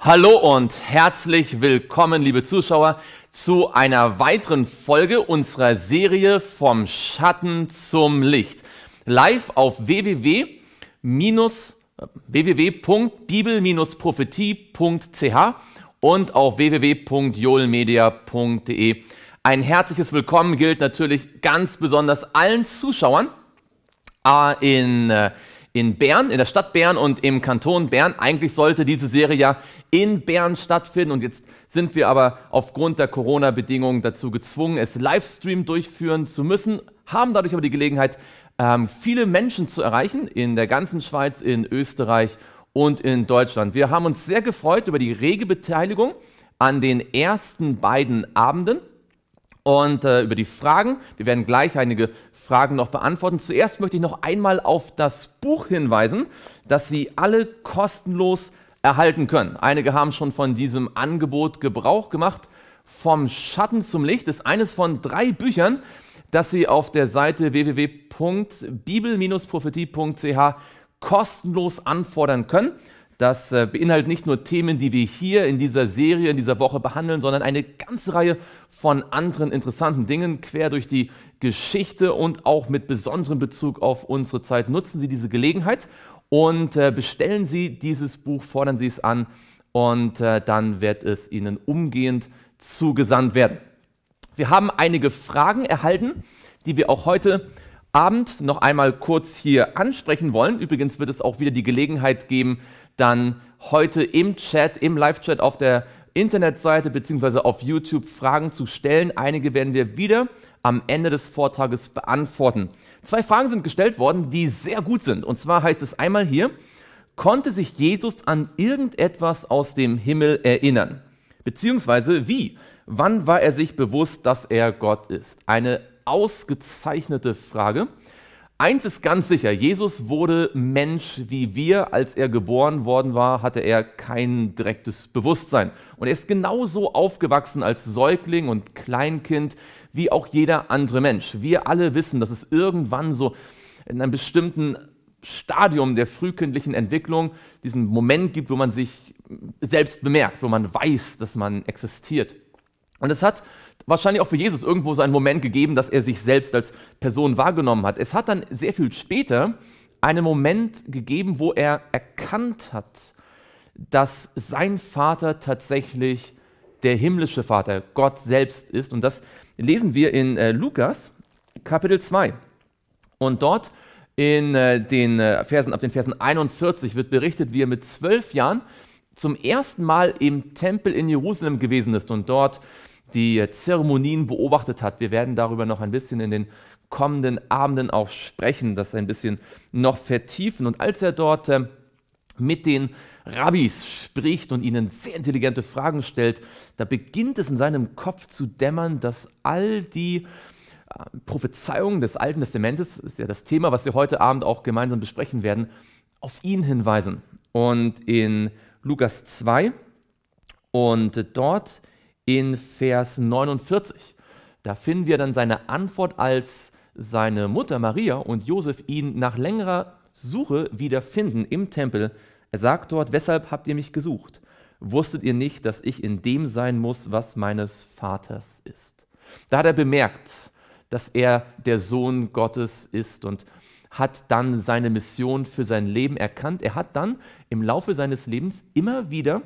Hallo und herzlich willkommen, liebe Zuschauer, zu einer weiteren Folge unserer Serie Vom Schatten zum Licht. Live auf www.bibel-prophetie.ch und auf www.joelmedia.de. Ein herzliches Willkommen gilt natürlich ganz besonders allen Zuschauern äh, in äh, in Bern, in der Stadt Bern und im Kanton Bern. Eigentlich sollte diese Serie ja in Bern stattfinden und jetzt sind wir aber aufgrund der Corona-Bedingungen dazu gezwungen, es Livestream durchführen zu müssen, haben dadurch aber die Gelegenheit, ähm, viele Menschen zu erreichen in der ganzen Schweiz, in Österreich und in Deutschland. Wir haben uns sehr gefreut über die rege Beteiligung an den ersten beiden Abenden und äh, über die Fragen. Wir werden gleich einige Fragen noch beantworten. Zuerst möchte ich noch einmal auf das Buch hinweisen, das Sie alle kostenlos erhalten können. Einige haben schon von diesem Angebot Gebrauch gemacht. Vom Schatten zum Licht ist eines von drei Büchern, das Sie auf der Seite www.bibel-prophetie.ch kostenlos anfordern können. Das äh, beinhaltet nicht nur Themen, die wir hier in dieser Serie, in dieser Woche behandeln, sondern eine ganze Reihe von anderen interessanten Dingen quer durch die Geschichte und auch mit besonderem Bezug auf unsere Zeit. Nutzen Sie diese Gelegenheit und äh, bestellen Sie dieses Buch, fordern Sie es an und äh, dann wird es Ihnen umgehend zugesandt werden. Wir haben einige Fragen erhalten, die wir auch heute Abend noch einmal kurz hier ansprechen wollen. Übrigens wird es auch wieder die Gelegenheit geben, dann heute im Chat, im Live-Chat auf der Internetseite beziehungsweise auf YouTube Fragen zu stellen. Einige werden wir wieder am Ende des Vortrages beantworten. Zwei Fragen sind gestellt worden, die sehr gut sind. Und zwar heißt es einmal hier, konnte sich Jesus an irgendetwas aus dem Himmel erinnern? Beziehungsweise wie? Wann war er sich bewusst, dass er Gott ist? Eine ausgezeichnete Frage. Eins ist ganz sicher, Jesus wurde Mensch wie wir. Als er geboren worden war, hatte er kein direktes Bewusstsein. Und er ist genauso aufgewachsen als Säugling und Kleinkind wie auch jeder andere Mensch. Wir alle wissen, dass es irgendwann so in einem bestimmten Stadium der frühkindlichen Entwicklung diesen Moment gibt, wo man sich selbst bemerkt, wo man weiß, dass man existiert. Und es hat wahrscheinlich auch für Jesus irgendwo so einen Moment gegeben, dass er sich selbst als Person wahrgenommen hat. Es hat dann sehr viel später einen Moment gegeben, wo er erkannt hat, dass sein Vater tatsächlich der himmlische Vater, Gott selbst ist. Und das lesen wir in äh, Lukas Kapitel 2. Und dort in äh, den äh, Versen, ab den Versen 41 wird berichtet, wie er mit zwölf Jahren zum ersten Mal im Tempel in Jerusalem gewesen ist und dort die Zeremonien beobachtet hat. Wir werden darüber noch ein bisschen in den kommenden Abenden auch sprechen, das ein bisschen noch vertiefen. Und als er dort ähm, mit den Rabbis spricht und ihnen sehr intelligente Fragen stellt, da beginnt es in seinem Kopf zu dämmern, dass all die äh, Prophezeiungen des Alten Testamentes, das ist ja das Thema, was wir heute Abend auch gemeinsam besprechen werden, auf ihn hinweisen. Und in Lukas 2 und dort in Vers 49. Da finden wir dann seine Antwort, als seine Mutter Maria und Josef ihn nach längerer Suche wiederfinden im Tempel. Er sagt dort, weshalb habt ihr mich gesucht? Wusstet ihr nicht, dass ich in dem sein muss, was meines Vaters ist? Da hat er bemerkt, dass er der Sohn Gottes ist und hat dann seine Mission für sein Leben erkannt. Er hat dann im Laufe seines Lebens immer wieder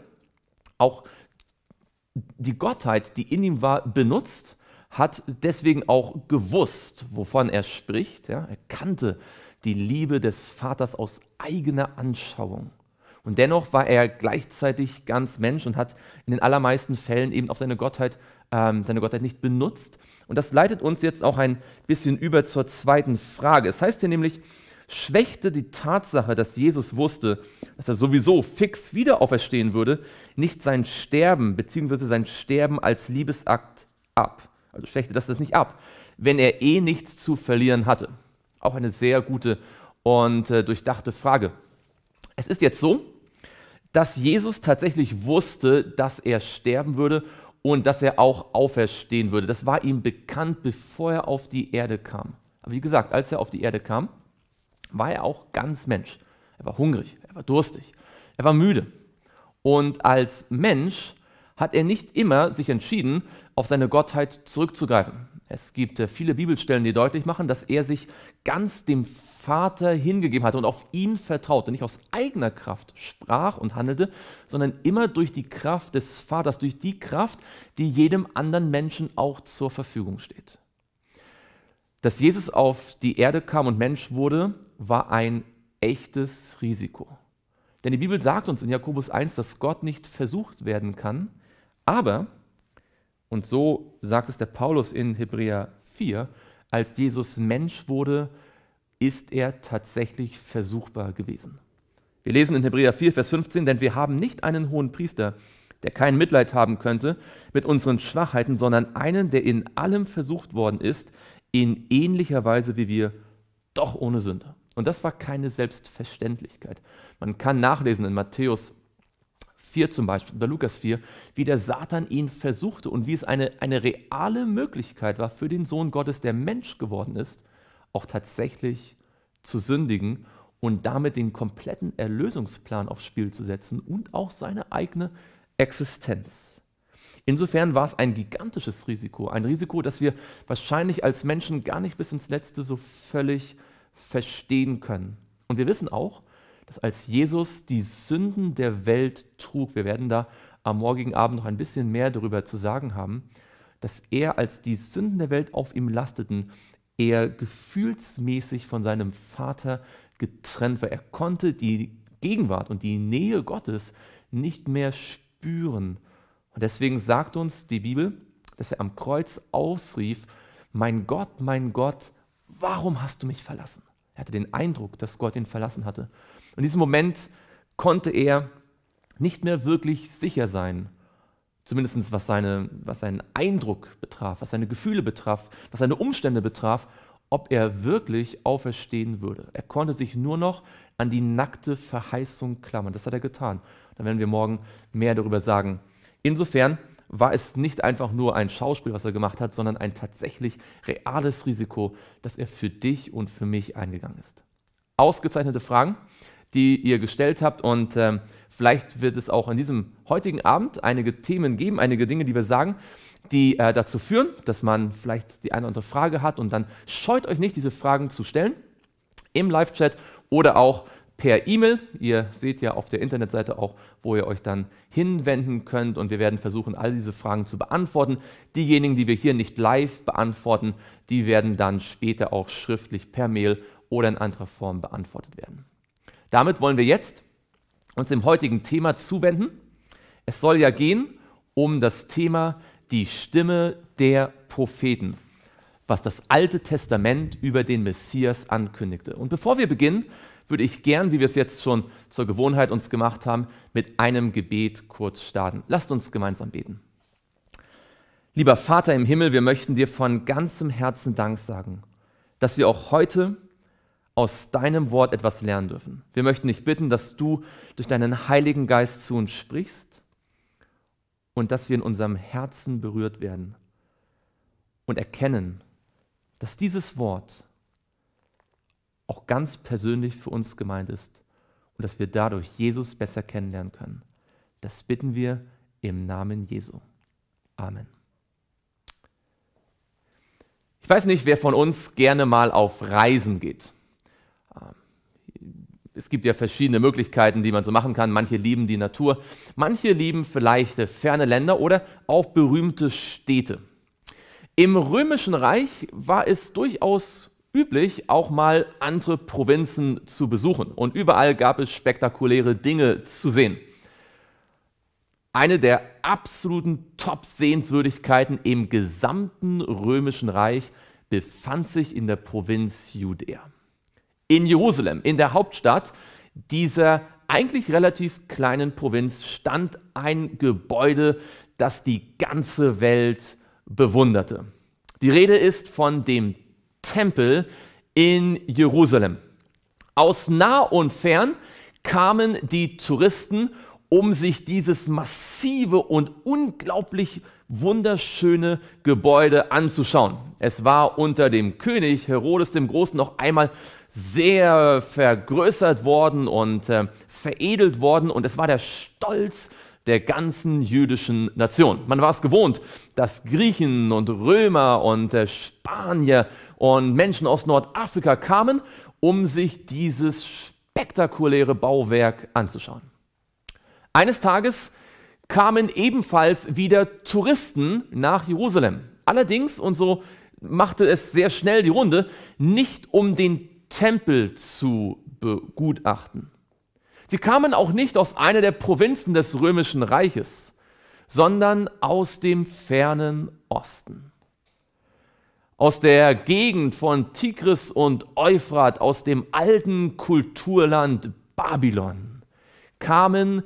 auch die Gottheit, die in ihm war, benutzt, hat deswegen auch gewusst, wovon er spricht. Ja? Er kannte die Liebe des Vaters aus eigener Anschauung. Und dennoch war er gleichzeitig ganz Mensch und hat in den allermeisten Fällen eben auf seine Gottheit, ähm, seine Gottheit nicht benutzt. Und das leitet uns jetzt auch ein bisschen über zur zweiten Frage. Es heißt hier nämlich, schwächte die Tatsache, dass Jesus wusste, dass er sowieso fix wieder auferstehen würde, nicht sein Sterben bzw. sein Sterben als Liebesakt ab. Also schwächte das das nicht ab, wenn er eh nichts zu verlieren hatte. Auch eine sehr gute und äh, durchdachte Frage. Es ist jetzt so, dass Jesus tatsächlich wusste, dass er sterben würde und dass er auch auferstehen würde. Das war ihm bekannt, bevor er auf die Erde kam. Aber wie gesagt, als er auf die Erde kam, war er auch ganz Mensch. Er war hungrig, er war durstig, er war müde. Und als Mensch hat er nicht immer sich entschieden, auf seine Gottheit zurückzugreifen. Es gibt äh, viele Bibelstellen, die deutlich machen, dass er sich ganz dem Vater hingegeben hatte und auf ihn vertraute, nicht aus eigener Kraft sprach und handelte, sondern immer durch die Kraft des Vaters, durch die Kraft, die jedem anderen Menschen auch zur Verfügung steht. Dass Jesus auf die Erde kam und Mensch wurde, war ein echtes Risiko. Denn die Bibel sagt uns in Jakobus 1, dass Gott nicht versucht werden kann, aber, und so sagt es der Paulus in Hebräer 4, als Jesus Mensch wurde, ist er tatsächlich versuchbar gewesen. Wir lesen in Hebräer 4, Vers 15, denn wir haben nicht einen hohen Priester, der kein Mitleid haben könnte mit unseren Schwachheiten, sondern einen, der in allem versucht worden ist, in ähnlicher Weise wie wir, doch ohne Sünde. Und das war keine Selbstverständlichkeit. Man kann nachlesen in Matthäus 4 zum Beispiel oder Lukas 4, wie der Satan ihn versuchte und wie es eine, eine reale Möglichkeit war für den Sohn Gottes, der Mensch geworden ist, auch tatsächlich zu sündigen und damit den kompletten Erlösungsplan aufs Spiel zu setzen und auch seine eigene Existenz. Insofern war es ein gigantisches Risiko, ein Risiko, das wir wahrscheinlich als Menschen gar nicht bis ins letzte so völlig verstehen können. Und wir wissen auch, dass als Jesus die Sünden der Welt trug, wir werden da am morgigen Abend noch ein bisschen mehr darüber zu sagen haben, dass er, als die Sünden der Welt auf ihm lasteten, er gefühlsmäßig von seinem Vater getrennt war. Er konnte die Gegenwart und die Nähe Gottes nicht mehr spüren. Und deswegen sagt uns die Bibel, dass er am Kreuz ausrief, mein Gott, mein Gott, warum hast du mich verlassen? Er hatte den Eindruck, dass Gott ihn verlassen hatte. in diesem Moment konnte er nicht mehr wirklich sicher sein, zumindest was, seine, was seinen Eindruck betraf, was seine Gefühle betraf, was seine Umstände betraf, ob er wirklich auferstehen würde. Er konnte sich nur noch an die nackte Verheißung klammern. Das hat er getan. Dann werden wir morgen mehr darüber sagen. Insofern war es nicht einfach nur ein Schauspiel, was er gemacht hat, sondern ein tatsächlich reales Risiko, das er für dich und für mich eingegangen ist. Ausgezeichnete Fragen, die ihr gestellt habt und ähm, vielleicht wird es auch an diesem heutigen Abend einige Themen geben, einige Dinge, die wir sagen, die äh, dazu führen, dass man vielleicht die eine oder andere Frage hat und dann scheut euch nicht, diese Fragen zu stellen im Live-Chat oder auch per E-Mail. Ihr seht ja auf der Internetseite auch, wo ihr euch dann hinwenden könnt und wir werden versuchen, all diese Fragen zu beantworten. Diejenigen, die wir hier nicht live beantworten, die werden dann später auch schriftlich per Mail oder in anderer Form beantwortet werden. Damit wollen wir jetzt uns dem heutigen Thema zuwenden. Es soll ja gehen um das Thema die Stimme der Propheten, was das Alte Testament über den Messias ankündigte. Und bevor wir beginnen, würde ich gern, wie wir es jetzt schon zur Gewohnheit uns gemacht haben, mit einem Gebet kurz starten. Lasst uns gemeinsam beten. Lieber Vater im Himmel, wir möchten dir von ganzem Herzen Dank sagen, dass wir auch heute aus deinem Wort etwas lernen dürfen. Wir möchten dich bitten, dass du durch deinen Heiligen Geist zu uns sprichst und dass wir in unserem Herzen berührt werden und erkennen, dass dieses Wort auch ganz persönlich für uns gemeint ist und dass wir dadurch Jesus besser kennenlernen können. Das bitten wir im Namen Jesu. Amen. Ich weiß nicht, wer von uns gerne mal auf Reisen geht. Ähm, es gibt ja verschiedene Möglichkeiten, die man so machen kann. Manche lieben die Natur, manche lieben vielleicht ferne Länder oder auch berühmte Städte. Im römischen Reich war es durchaus üblich, auch mal andere Provinzen zu besuchen. Und überall gab es spektakuläre Dinge zu sehen. Eine der absoluten Top-Sehenswürdigkeiten im gesamten römischen Reich befand sich in der Provinz Judäa. In Jerusalem, in der Hauptstadt dieser eigentlich relativ kleinen Provinz, stand ein Gebäude, das die ganze Welt bewunderte. Die Rede ist von dem Tempel in Jerusalem. Aus nah und fern kamen die Touristen, um sich dieses massive und unglaublich wunderschöne Gebäude anzuschauen. Es war unter dem König Herodes dem Großen noch einmal sehr vergrößert worden und äh, veredelt worden und es war der Stolz der ganzen jüdischen Nation. Man war es gewohnt, dass Griechen und Römer und äh, Spanier und Menschen aus Nordafrika kamen, um sich dieses spektakuläre Bauwerk anzuschauen. Eines Tages kamen ebenfalls wieder Touristen nach Jerusalem. Allerdings, und so machte es sehr schnell die Runde, nicht um den Tempel zu begutachten. Sie kamen auch nicht aus einer der Provinzen des römischen Reiches, sondern aus dem fernen Osten aus der Gegend von Tigris und Euphrat, aus dem alten Kulturland Babylon, kamen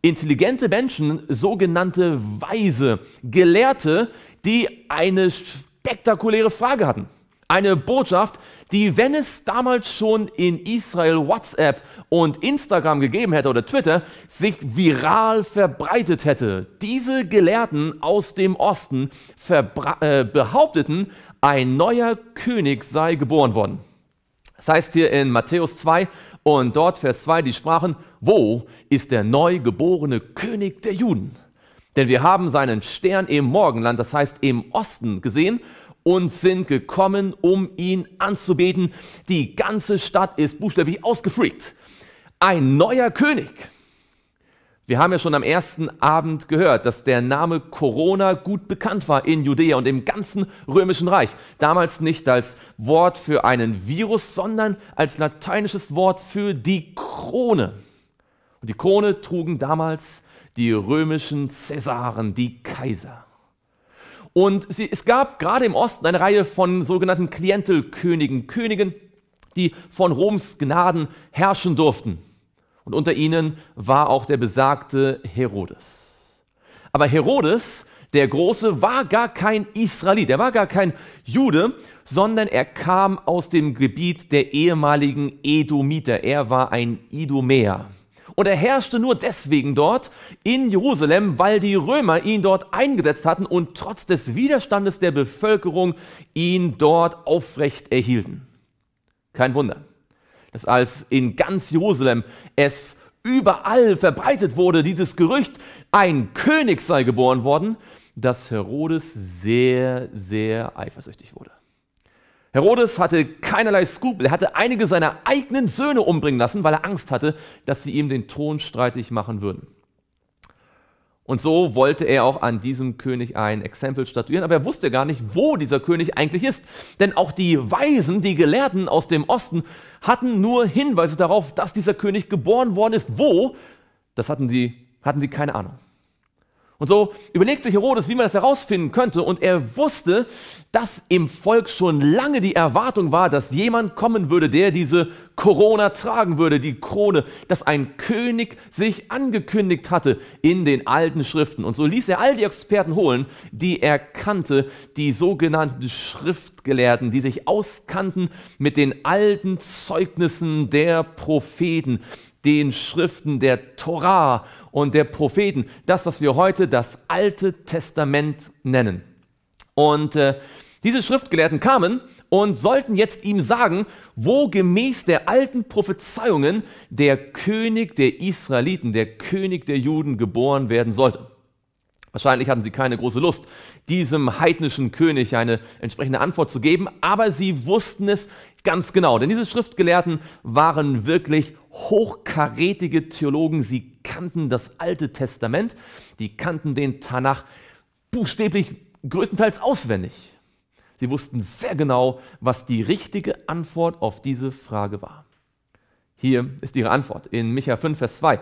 intelligente Menschen, sogenannte Weise, Gelehrte, die eine spektakuläre Frage hatten. Eine Botschaft, die, wenn es damals schon in Israel WhatsApp und Instagram gegeben hätte oder Twitter, sich viral verbreitet hätte. Diese Gelehrten aus dem Osten äh, behaupteten, ein neuer König sei geboren worden. Das heißt hier in Matthäus 2 und dort Vers 2, die sprachen, wo ist der neu geborene König der Juden? Denn wir haben seinen Stern im Morgenland, das heißt im Osten, gesehen und sind gekommen, um ihn anzubeten. Die ganze Stadt ist buchstäblich ausgefreakt. Ein neuer König. Wir haben ja schon am ersten Abend gehört, dass der Name Corona gut bekannt war in Judäa und im ganzen römischen Reich. Damals nicht als Wort für einen Virus, sondern als lateinisches Wort für die Krone. Und die Krone trugen damals die römischen Cäsaren, die Kaiser. Und sie, es gab gerade im Osten eine Reihe von sogenannten Klientelkönigen, Königen, die von Roms Gnaden herrschen durften. Und unter ihnen war auch der besagte Herodes. Aber Herodes, der Große, war gar kein Israelit, er war gar kein Jude, sondern er kam aus dem Gebiet der ehemaligen Edomiter. Er war ein Idomäer. Und er herrschte nur deswegen dort in Jerusalem, weil die Römer ihn dort eingesetzt hatten und trotz des Widerstandes der Bevölkerung ihn dort aufrecht erhielten. Kein Wunder dass als in ganz Jerusalem es überall verbreitet wurde, dieses Gerücht, ein König sei geboren worden, dass Herodes sehr, sehr eifersüchtig wurde. Herodes hatte keinerlei Skrupel. Er hatte einige seiner eigenen Söhne umbringen lassen, weil er Angst hatte, dass sie ihm den Thron streitig machen würden. Und so wollte er auch an diesem König ein Exempel statuieren, aber er wusste gar nicht, wo dieser König eigentlich ist. Denn auch die Weisen, die Gelehrten aus dem Osten, hatten nur Hinweise darauf, dass dieser König geboren worden ist. Wo? Das hatten sie, hatten sie keine Ahnung. Und so überlegt sich Herodes, wie man das herausfinden könnte. Und er wusste, dass im Volk schon lange die Erwartung war, dass jemand kommen würde, der diese Corona tragen würde, die Krone, dass ein König sich angekündigt hatte in den alten Schriften. Und so ließ er all die Experten holen, die er kannte, die sogenannten Schriftgelehrten, die sich auskannten mit den alten Zeugnissen der Propheten den Schriften der Torah und der Propheten, das, was wir heute das Alte Testament nennen. Und äh, diese Schriftgelehrten kamen und sollten jetzt ihm sagen, wo gemäß der alten Prophezeiungen der König der Israeliten, der König der Juden geboren werden sollte. Wahrscheinlich hatten sie keine große Lust, diesem heidnischen König eine entsprechende Antwort zu geben, aber sie wussten es ganz genau, denn diese Schriftgelehrten waren wirklich hochkarätige Theologen. Sie kannten das Alte Testament, die kannten den Tanach buchstäblich größtenteils auswendig. Sie wussten sehr genau, was die richtige Antwort auf diese Frage war. Hier ist ihre Antwort. In Micha 5, Vers 2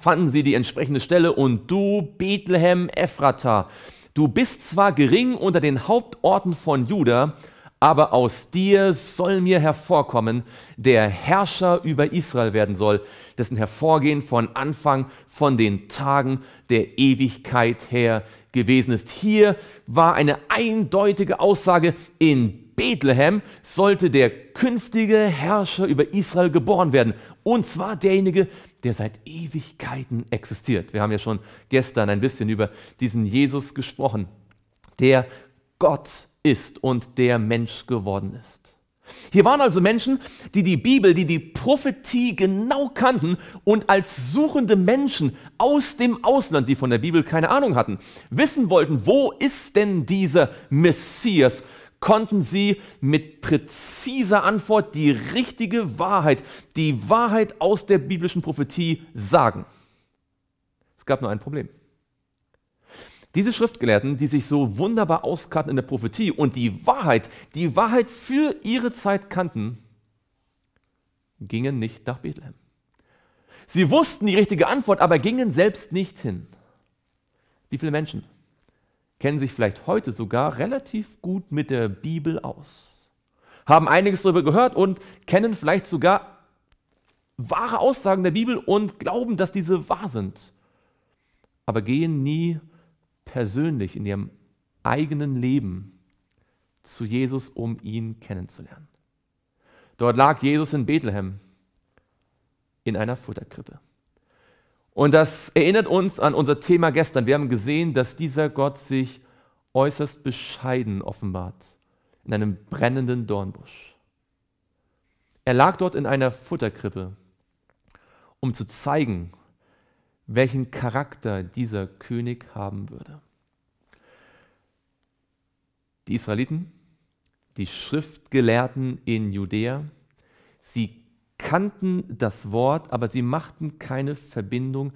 fanden sie die entsprechende Stelle und du, Bethlehem Ephrata, du bist zwar gering unter den Hauptorten von Juda, aber aus dir soll mir hervorkommen, der Herrscher über Israel werden soll, dessen Hervorgehen von Anfang, von den Tagen der Ewigkeit her gewesen ist. Hier war eine eindeutige Aussage, in Bethlehem sollte der künftige Herrscher über Israel geboren werden, und zwar derjenige, der seit Ewigkeiten existiert. Wir haben ja schon gestern ein bisschen über diesen Jesus gesprochen, der Gott ist und der Mensch geworden ist. Hier waren also Menschen, die die Bibel, die die Prophetie genau kannten und als suchende Menschen aus dem Ausland, die von der Bibel keine Ahnung hatten, wissen wollten, wo ist denn dieser Messias? Konnten sie mit präziser Antwort die richtige Wahrheit, die Wahrheit aus der biblischen Prophetie sagen? Es gab nur ein Problem. Diese Schriftgelehrten, die sich so wunderbar auskannten in der Prophetie und die Wahrheit, die Wahrheit für ihre Zeit kannten, gingen nicht nach Bethlehem. Sie wussten die richtige Antwort, aber gingen selbst nicht hin. Wie viele Menschen kennen sich vielleicht heute sogar relativ gut mit der Bibel aus, haben einiges darüber gehört und kennen vielleicht sogar wahre Aussagen der Bibel und glauben, dass diese wahr sind, aber gehen nie hin persönlich in ihrem eigenen Leben zu Jesus, um ihn kennenzulernen. Dort lag Jesus in Bethlehem in einer Futterkrippe. Und das erinnert uns an unser Thema gestern. Wir haben gesehen, dass dieser Gott sich äußerst bescheiden offenbart in einem brennenden Dornbusch. Er lag dort in einer Futterkrippe, um zu zeigen, welchen Charakter dieser König haben würde. Die Israeliten, die Schriftgelehrten in Judäa, sie kannten das Wort, aber sie machten keine Verbindung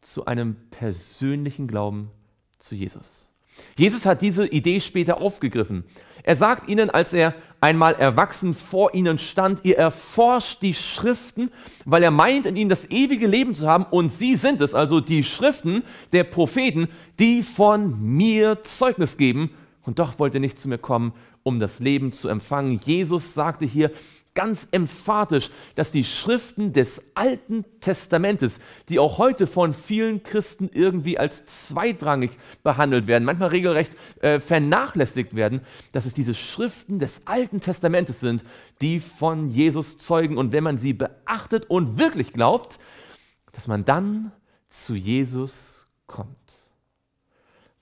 zu einem persönlichen Glauben zu Jesus. Jesus hat diese Idee später aufgegriffen. Er sagt ihnen, als er einmal erwachsen vor ihnen stand, ihr erforscht die Schriften, weil er meint, in ihnen das ewige Leben zu haben. Und sie sind es, also die Schriften der Propheten, die von mir Zeugnis geben. Und doch wollt ihr nicht zu mir kommen, um das Leben zu empfangen. Jesus sagte hier, ganz emphatisch, dass die Schriften des Alten Testamentes, die auch heute von vielen Christen irgendwie als zweitrangig behandelt werden, manchmal regelrecht äh, vernachlässigt werden, dass es diese Schriften des Alten Testamentes sind, die von Jesus zeugen. Und wenn man sie beachtet und wirklich glaubt, dass man dann zu Jesus kommt.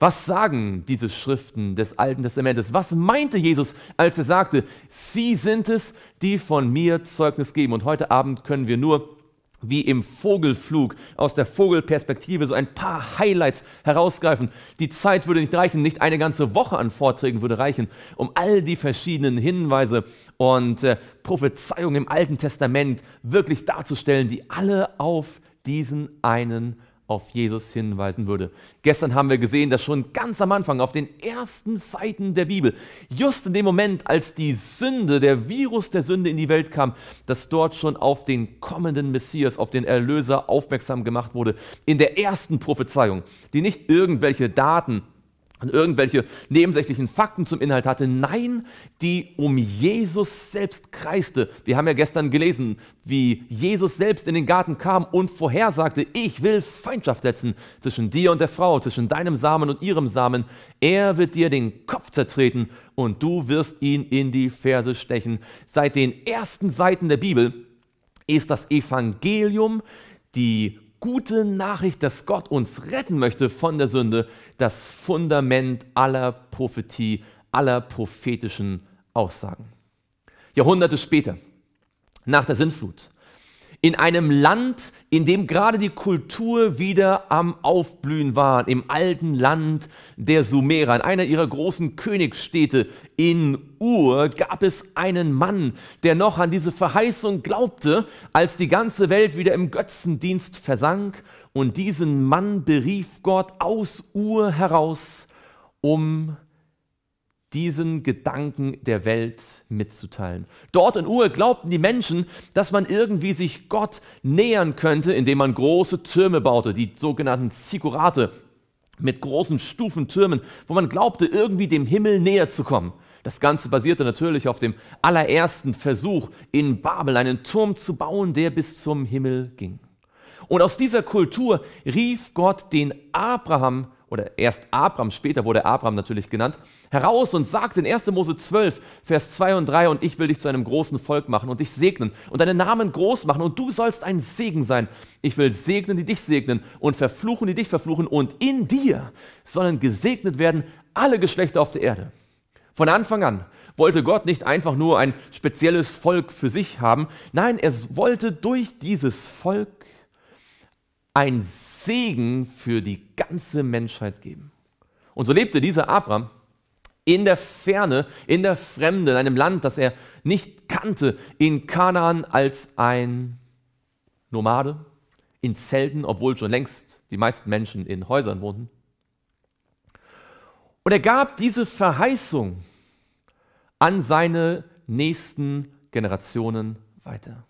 Was sagen diese Schriften des Alten Testamentes? Was meinte Jesus, als er sagte, Sie sind es, die von mir Zeugnis geben? Und heute Abend können wir nur wie im Vogelflug aus der Vogelperspektive so ein paar Highlights herausgreifen. Die Zeit würde nicht reichen, nicht eine ganze Woche an Vorträgen würde reichen, um all die verschiedenen Hinweise und äh, Prophezeiungen im Alten Testament wirklich darzustellen, die alle auf diesen einen auf Jesus hinweisen würde. Gestern haben wir gesehen, dass schon ganz am Anfang, auf den ersten Seiten der Bibel, just in dem Moment, als die Sünde, der Virus der Sünde in die Welt kam, dass dort schon auf den kommenden Messias, auf den Erlöser aufmerksam gemacht wurde. In der ersten Prophezeiung, die nicht irgendwelche Daten und irgendwelche nebensächlichen Fakten zum Inhalt hatte. Nein, die um Jesus selbst kreiste. Wir haben ja gestern gelesen, wie Jesus selbst in den Garten kam und vorhersagte, ich will Feindschaft setzen zwischen dir und der Frau, zwischen deinem Samen und ihrem Samen. Er wird dir den Kopf zertreten und du wirst ihn in die Ferse stechen. Seit den ersten Seiten der Bibel ist das Evangelium die gute Nachricht, dass Gott uns retten möchte von der Sünde, das Fundament aller Prophetie, aller prophetischen Aussagen. Jahrhunderte später, nach der Sintflut, in einem Land, in dem gerade die Kultur wieder am Aufblühen war, im alten Land der Sumerer, in einer ihrer großen Königsstädte in Ur, gab es einen Mann, der noch an diese Verheißung glaubte, als die ganze Welt wieder im Götzendienst versank. Und diesen Mann berief Gott aus Ur heraus, um diesen Gedanken der Welt mitzuteilen. Dort in Ur glaubten die Menschen, dass man irgendwie sich Gott nähern könnte, indem man große Türme baute, die sogenannten Zikurate mit großen Stufentürmen, wo man glaubte, irgendwie dem Himmel näher zu kommen. Das Ganze basierte natürlich auf dem allerersten Versuch in Babel, einen Turm zu bauen, der bis zum Himmel ging. Und aus dieser Kultur rief Gott den Abraham oder erst Abraham, später wurde Abraham natürlich genannt, heraus und sagt in 1. Mose 12, Vers 2 und 3, und ich will dich zu einem großen Volk machen und dich segnen und deinen Namen groß machen und du sollst ein Segen sein. Ich will segnen, die dich segnen und verfluchen, die dich verfluchen und in dir sollen gesegnet werden alle Geschlechter auf der Erde. Von Anfang an wollte Gott nicht einfach nur ein spezielles Volk für sich haben, nein, er wollte durch dieses Volk ein Segen für die ganze Menschheit geben. Und so lebte dieser Abraham in der Ferne, in der Fremde, in einem Land, das er nicht kannte, in Kanaan als ein Nomade, in Zelten, obwohl schon längst die meisten Menschen in Häusern wohnten. Und er gab diese Verheißung an seine nächsten Generationen weiter.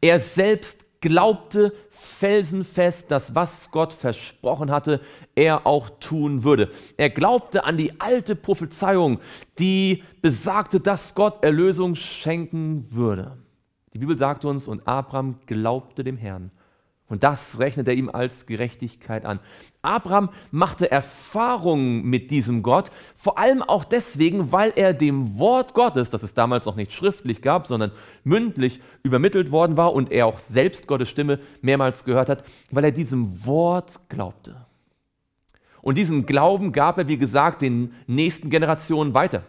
Er selbst glaubte felsenfest, dass was Gott versprochen hatte, er auch tun würde. Er glaubte an die alte Prophezeiung, die besagte, dass Gott Erlösung schenken würde. Die Bibel sagt uns, und Abraham glaubte dem Herrn und das rechnet er ihm als Gerechtigkeit an. Abraham machte Erfahrungen mit diesem Gott, vor allem auch deswegen, weil er dem Wort Gottes, das es damals noch nicht schriftlich gab, sondern mündlich übermittelt worden war und er auch selbst Gottes Stimme mehrmals gehört hat, weil er diesem Wort glaubte. Und diesen Glauben gab er, wie gesagt, den nächsten Generationen weiter.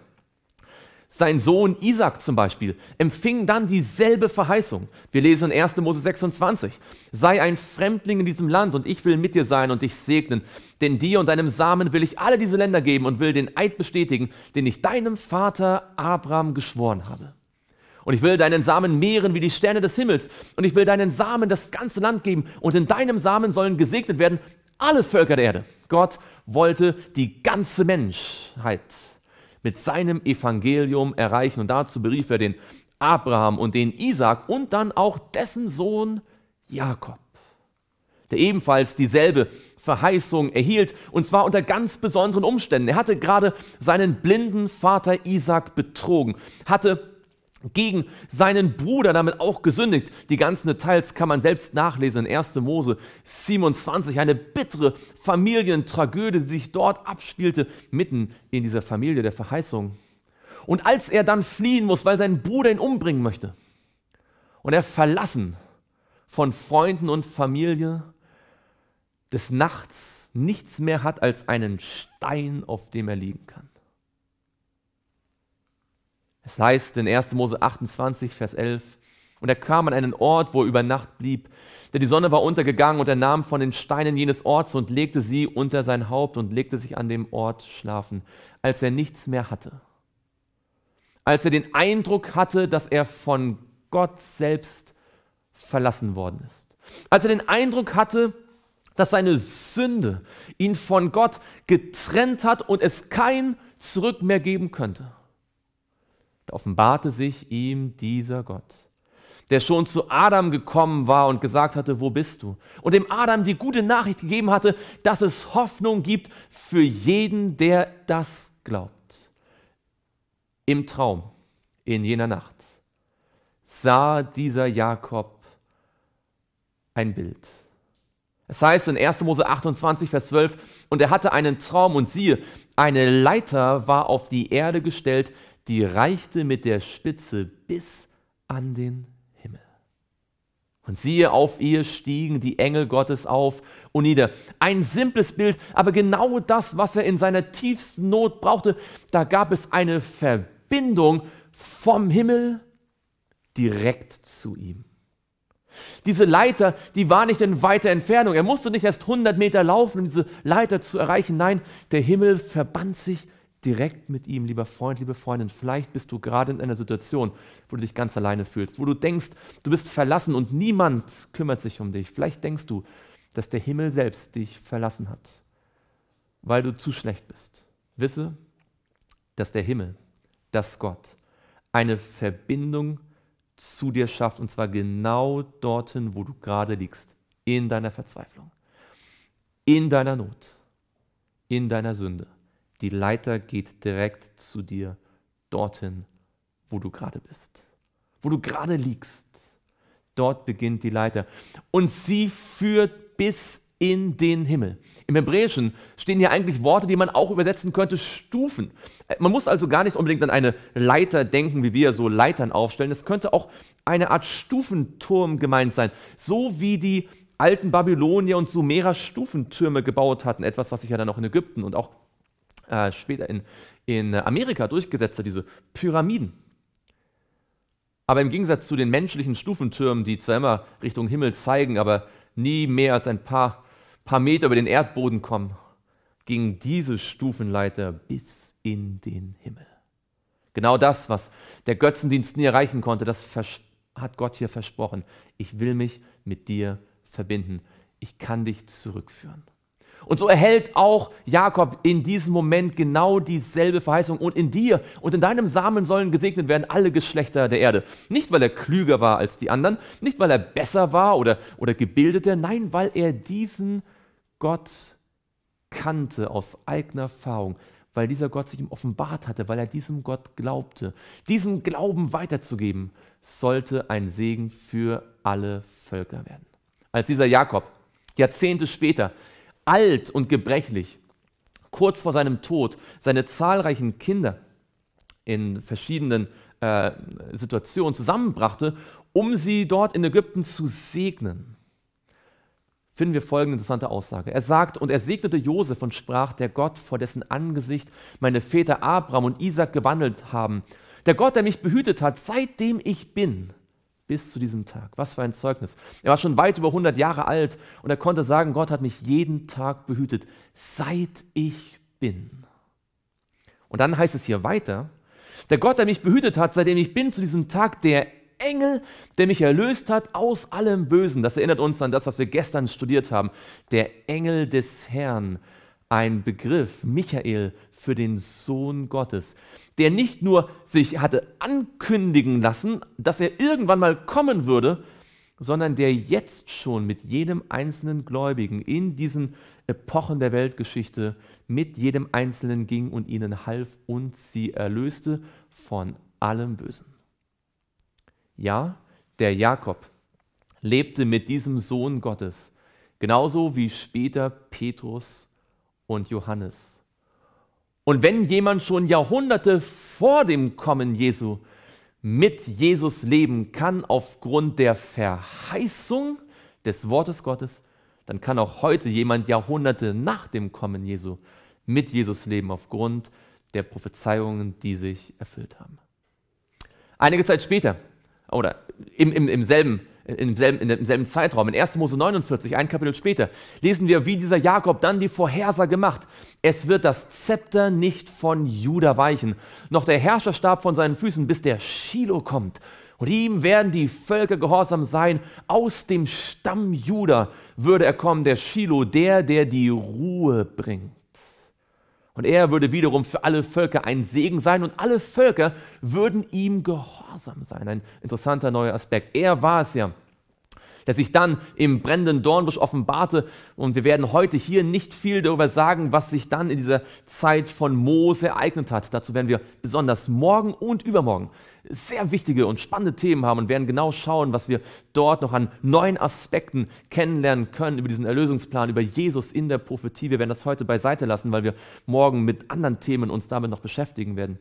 Sein Sohn Isaac zum Beispiel empfing dann dieselbe Verheißung. Wir lesen in 1. Mose 26. Sei ein Fremdling in diesem Land und ich will mit dir sein und dich segnen. Denn dir und deinem Samen will ich alle diese Länder geben und will den Eid bestätigen, den ich deinem Vater Abraham geschworen habe. Und ich will deinen Samen mehren wie die Sterne des Himmels. Und ich will deinen Samen das ganze Land geben. Und in deinem Samen sollen gesegnet werden alle Völker der Erde. Gott wollte die ganze Menschheit mit seinem Evangelium erreichen. Und dazu berief er den Abraham und den Isaak und dann auch dessen Sohn Jakob, der ebenfalls dieselbe Verheißung erhielt, und zwar unter ganz besonderen Umständen. Er hatte gerade seinen blinden Vater Isaak betrogen, hatte gegen seinen Bruder damit auch gesündigt. Die ganzen Details kann man selbst nachlesen in 1. Mose 27, eine bittere Familientragödie, die sich dort abspielte, mitten in dieser Familie der Verheißung. Und als er dann fliehen muss, weil sein Bruder ihn umbringen möchte, und er verlassen von Freunden und Familie des Nachts nichts mehr hat als einen Stein, auf dem er liegen kann. Es heißt in 1. Mose 28, Vers 11, und er kam an einen Ort, wo er über Nacht blieb, denn die Sonne war untergegangen und er nahm von den Steinen jenes Orts und legte sie unter sein Haupt und legte sich an dem Ort schlafen, als er nichts mehr hatte. Als er den Eindruck hatte, dass er von Gott selbst verlassen worden ist. Als er den Eindruck hatte, dass seine Sünde ihn von Gott getrennt hat und es kein Zurück mehr geben könnte. Da offenbarte sich ihm dieser Gott, der schon zu Adam gekommen war und gesagt hatte, wo bist du? Und dem Adam die gute Nachricht gegeben hatte, dass es Hoffnung gibt für jeden, der das glaubt. Im Traum, in jener Nacht, sah dieser Jakob ein Bild. Es heißt in 1. Mose 28, Vers 12, und er hatte einen Traum und siehe, eine Leiter war auf die Erde gestellt, die reichte mit der Spitze bis an den Himmel. Und siehe, auf ihr stiegen die Engel Gottes auf und nieder. Ein simples Bild, aber genau das, was er in seiner tiefsten Not brauchte. Da gab es eine Verbindung vom Himmel direkt zu ihm. Diese Leiter, die war nicht in weiter Entfernung. Er musste nicht erst 100 Meter laufen, um diese Leiter zu erreichen. Nein, der Himmel verband sich direkt mit ihm, lieber Freund, liebe Freundin. Vielleicht bist du gerade in einer Situation, wo du dich ganz alleine fühlst, wo du denkst, du bist verlassen und niemand kümmert sich um dich. Vielleicht denkst du, dass der Himmel selbst dich verlassen hat, weil du zu schlecht bist. Wisse, dass der Himmel, dass Gott eine Verbindung zu dir schafft und zwar genau dorthin, wo du gerade liegst, in deiner Verzweiflung, in deiner Not, in deiner Sünde. Die Leiter geht direkt zu dir, dorthin, wo du gerade bist, wo du gerade liegst. Dort beginnt die Leiter. Und sie führt bis in den Himmel. Im Hebräischen stehen hier eigentlich Worte, die man auch übersetzen könnte, Stufen. Äh, man muss also gar nicht unbedingt an eine Leiter denken, wie wir so Leitern aufstellen. Es könnte auch eine Art Stufenturm gemeint sein, so wie die alten Babylonier und Sumerer Stufentürme gebaut hatten, etwas, was sich ja dann auch in Ägypten und auch äh, später in, in Amerika durchgesetzt hat, diese Pyramiden. Aber im Gegensatz zu den menschlichen Stufentürmen, die zwar immer Richtung Himmel zeigen, aber nie mehr als ein paar, paar Meter über den Erdboden kommen, ging diese Stufenleiter bis in den Himmel. Genau das, was der Götzendienst nie erreichen konnte, das hat Gott hier versprochen. Ich will mich mit dir verbinden. Ich kann dich zurückführen. Und so erhält auch Jakob in diesem Moment genau dieselbe Verheißung. Und in dir und in deinem Samen sollen gesegnet werden alle Geschlechter der Erde. Nicht, weil er klüger war als die anderen, nicht, weil er besser war oder, oder gebildeter, nein, weil er diesen Gott kannte aus eigener Erfahrung, weil dieser Gott sich ihm offenbart hatte, weil er diesem Gott glaubte. Diesen Glauben weiterzugeben, sollte ein Segen für alle Völker werden. Als dieser Jakob Jahrzehnte später alt und gebrechlich, kurz vor seinem Tod, seine zahlreichen Kinder in verschiedenen äh, Situationen zusammenbrachte, um sie dort in Ägypten zu segnen, finden wir folgende interessante Aussage. Er sagt, und er segnete Josef und sprach, der Gott, vor dessen Angesicht meine Väter Abraham und Isaac gewandelt haben, der Gott, der mich behütet hat, seitdem ich bin, bis zu diesem Tag. Was für ein Zeugnis. Er war schon weit über 100 Jahre alt und er konnte sagen, Gott hat mich jeden Tag behütet, seit ich bin. Und dann heißt es hier weiter, der Gott, der mich behütet hat, seitdem ich bin, zu diesem Tag, der Engel, der mich erlöst hat aus allem Bösen. Das erinnert uns an das, was wir gestern studiert haben. Der Engel des Herrn, ein Begriff, Michael, für den Sohn Gottes, der nicht nur sich hatte ankündigen lassen, dass er irgendwann mal kommen würde, sondern der jetzt schon mit jedem einzelnen Gläubigen in diesen Epochen der Weltgeschichte mit jedem Einzelnen ging und ihnen half und sie erlöste von allem Bösen. Ja, der Jakob lebte mit diesem Sohn Gottes, genauso wie später Petrus und Johannes. Und wenn jemand schon Jahrhunderte vor dem Kommen Jesu mit Jesus leben kann, aufgrund der Verheißung des Wortes Gottes, dann kann auch heute jemand Jahrhunderte nach dem Kommen Jesu mit Jesus leben, aufgrund der Prophezeiungen, die sich erfüllt haben. Einige Zeit später, oder im, im, im selben im selben, in demselben Zeitraum, in 1. Mose 49, ein Kapitel später, lesen wir, wie dieser Jakob dann die Vorhersage macht. Es wird das Zepter nicht von Juda weichen, noch der Herrscherstab von seinen Füßen, bis der Shiloh kommt. Und ihm werden die Völker gehorsam sein. Aus dem Stamm Juda würde er kommen, der Shiloh, der, der die Ruhe bringt. Und er würde wiederum für alle Völker ein Segen sein und alle Völker würden ihm gehorsam sein. Ein interessanter neuer Aspekt. Er war es ja, der sich dann im brennenden Dornbusch offenbarte. Und wir werden heute hier nicht viel darüber sagen, was sich dann in dieser Zeit von Mose ereignet hat. Dazu werden wir besonders morgen und übermorgen sehr wichtige und spannende Themen haben und werden genau schauen, was wir dort noch an neuen Aspekten kennenlernen können über diesen Erlösungsplan, über Jesus in der Prophetie. Wir werden das heute beiseite lassen, weil wir morgen mit anderen Themen uns damit noch beschäftigen werden.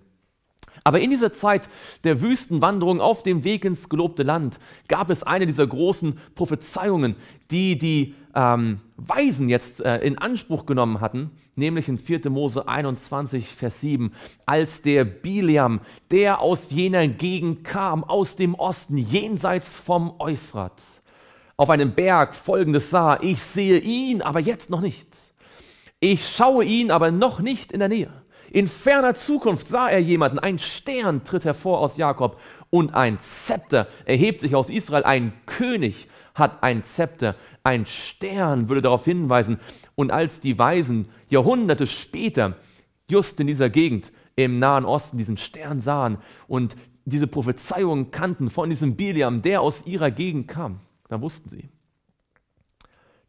Aber in dieser Zeit der Wüstenwanderung auf dem Weg ins gelobte Land gab es eine dieser großen Prophezeiungen, die die ähm, Weisen jetzt äh, in Anspruch genommen hatten, nämlich in 4. Mose 21, Vers 7, als der Biliam, der aus jener Gegend kam, aus dem Osten, jenseits vom Euphrat, auf einem Berg folgendes sah, ich sehe ihn, aber jetzt noch nicht. Ich schaue ihn, aber noch nicht in der Nähe. In ferner Zukunft sah er jemanden, ein Stern tritt hervor aus Jakob und ein Zepter erhebt sich aus Israel, ein König hat ein Zepter, ein Stern würde darauf hinweisen. Und als die Weisen Jahrhunderte später just in dieser Gegend im Nahen Osten diesen Stern sahen und diese Prophezeiungen kannten von diesem Biliam, der aus ihrer Gegend kam, dann wussten sie,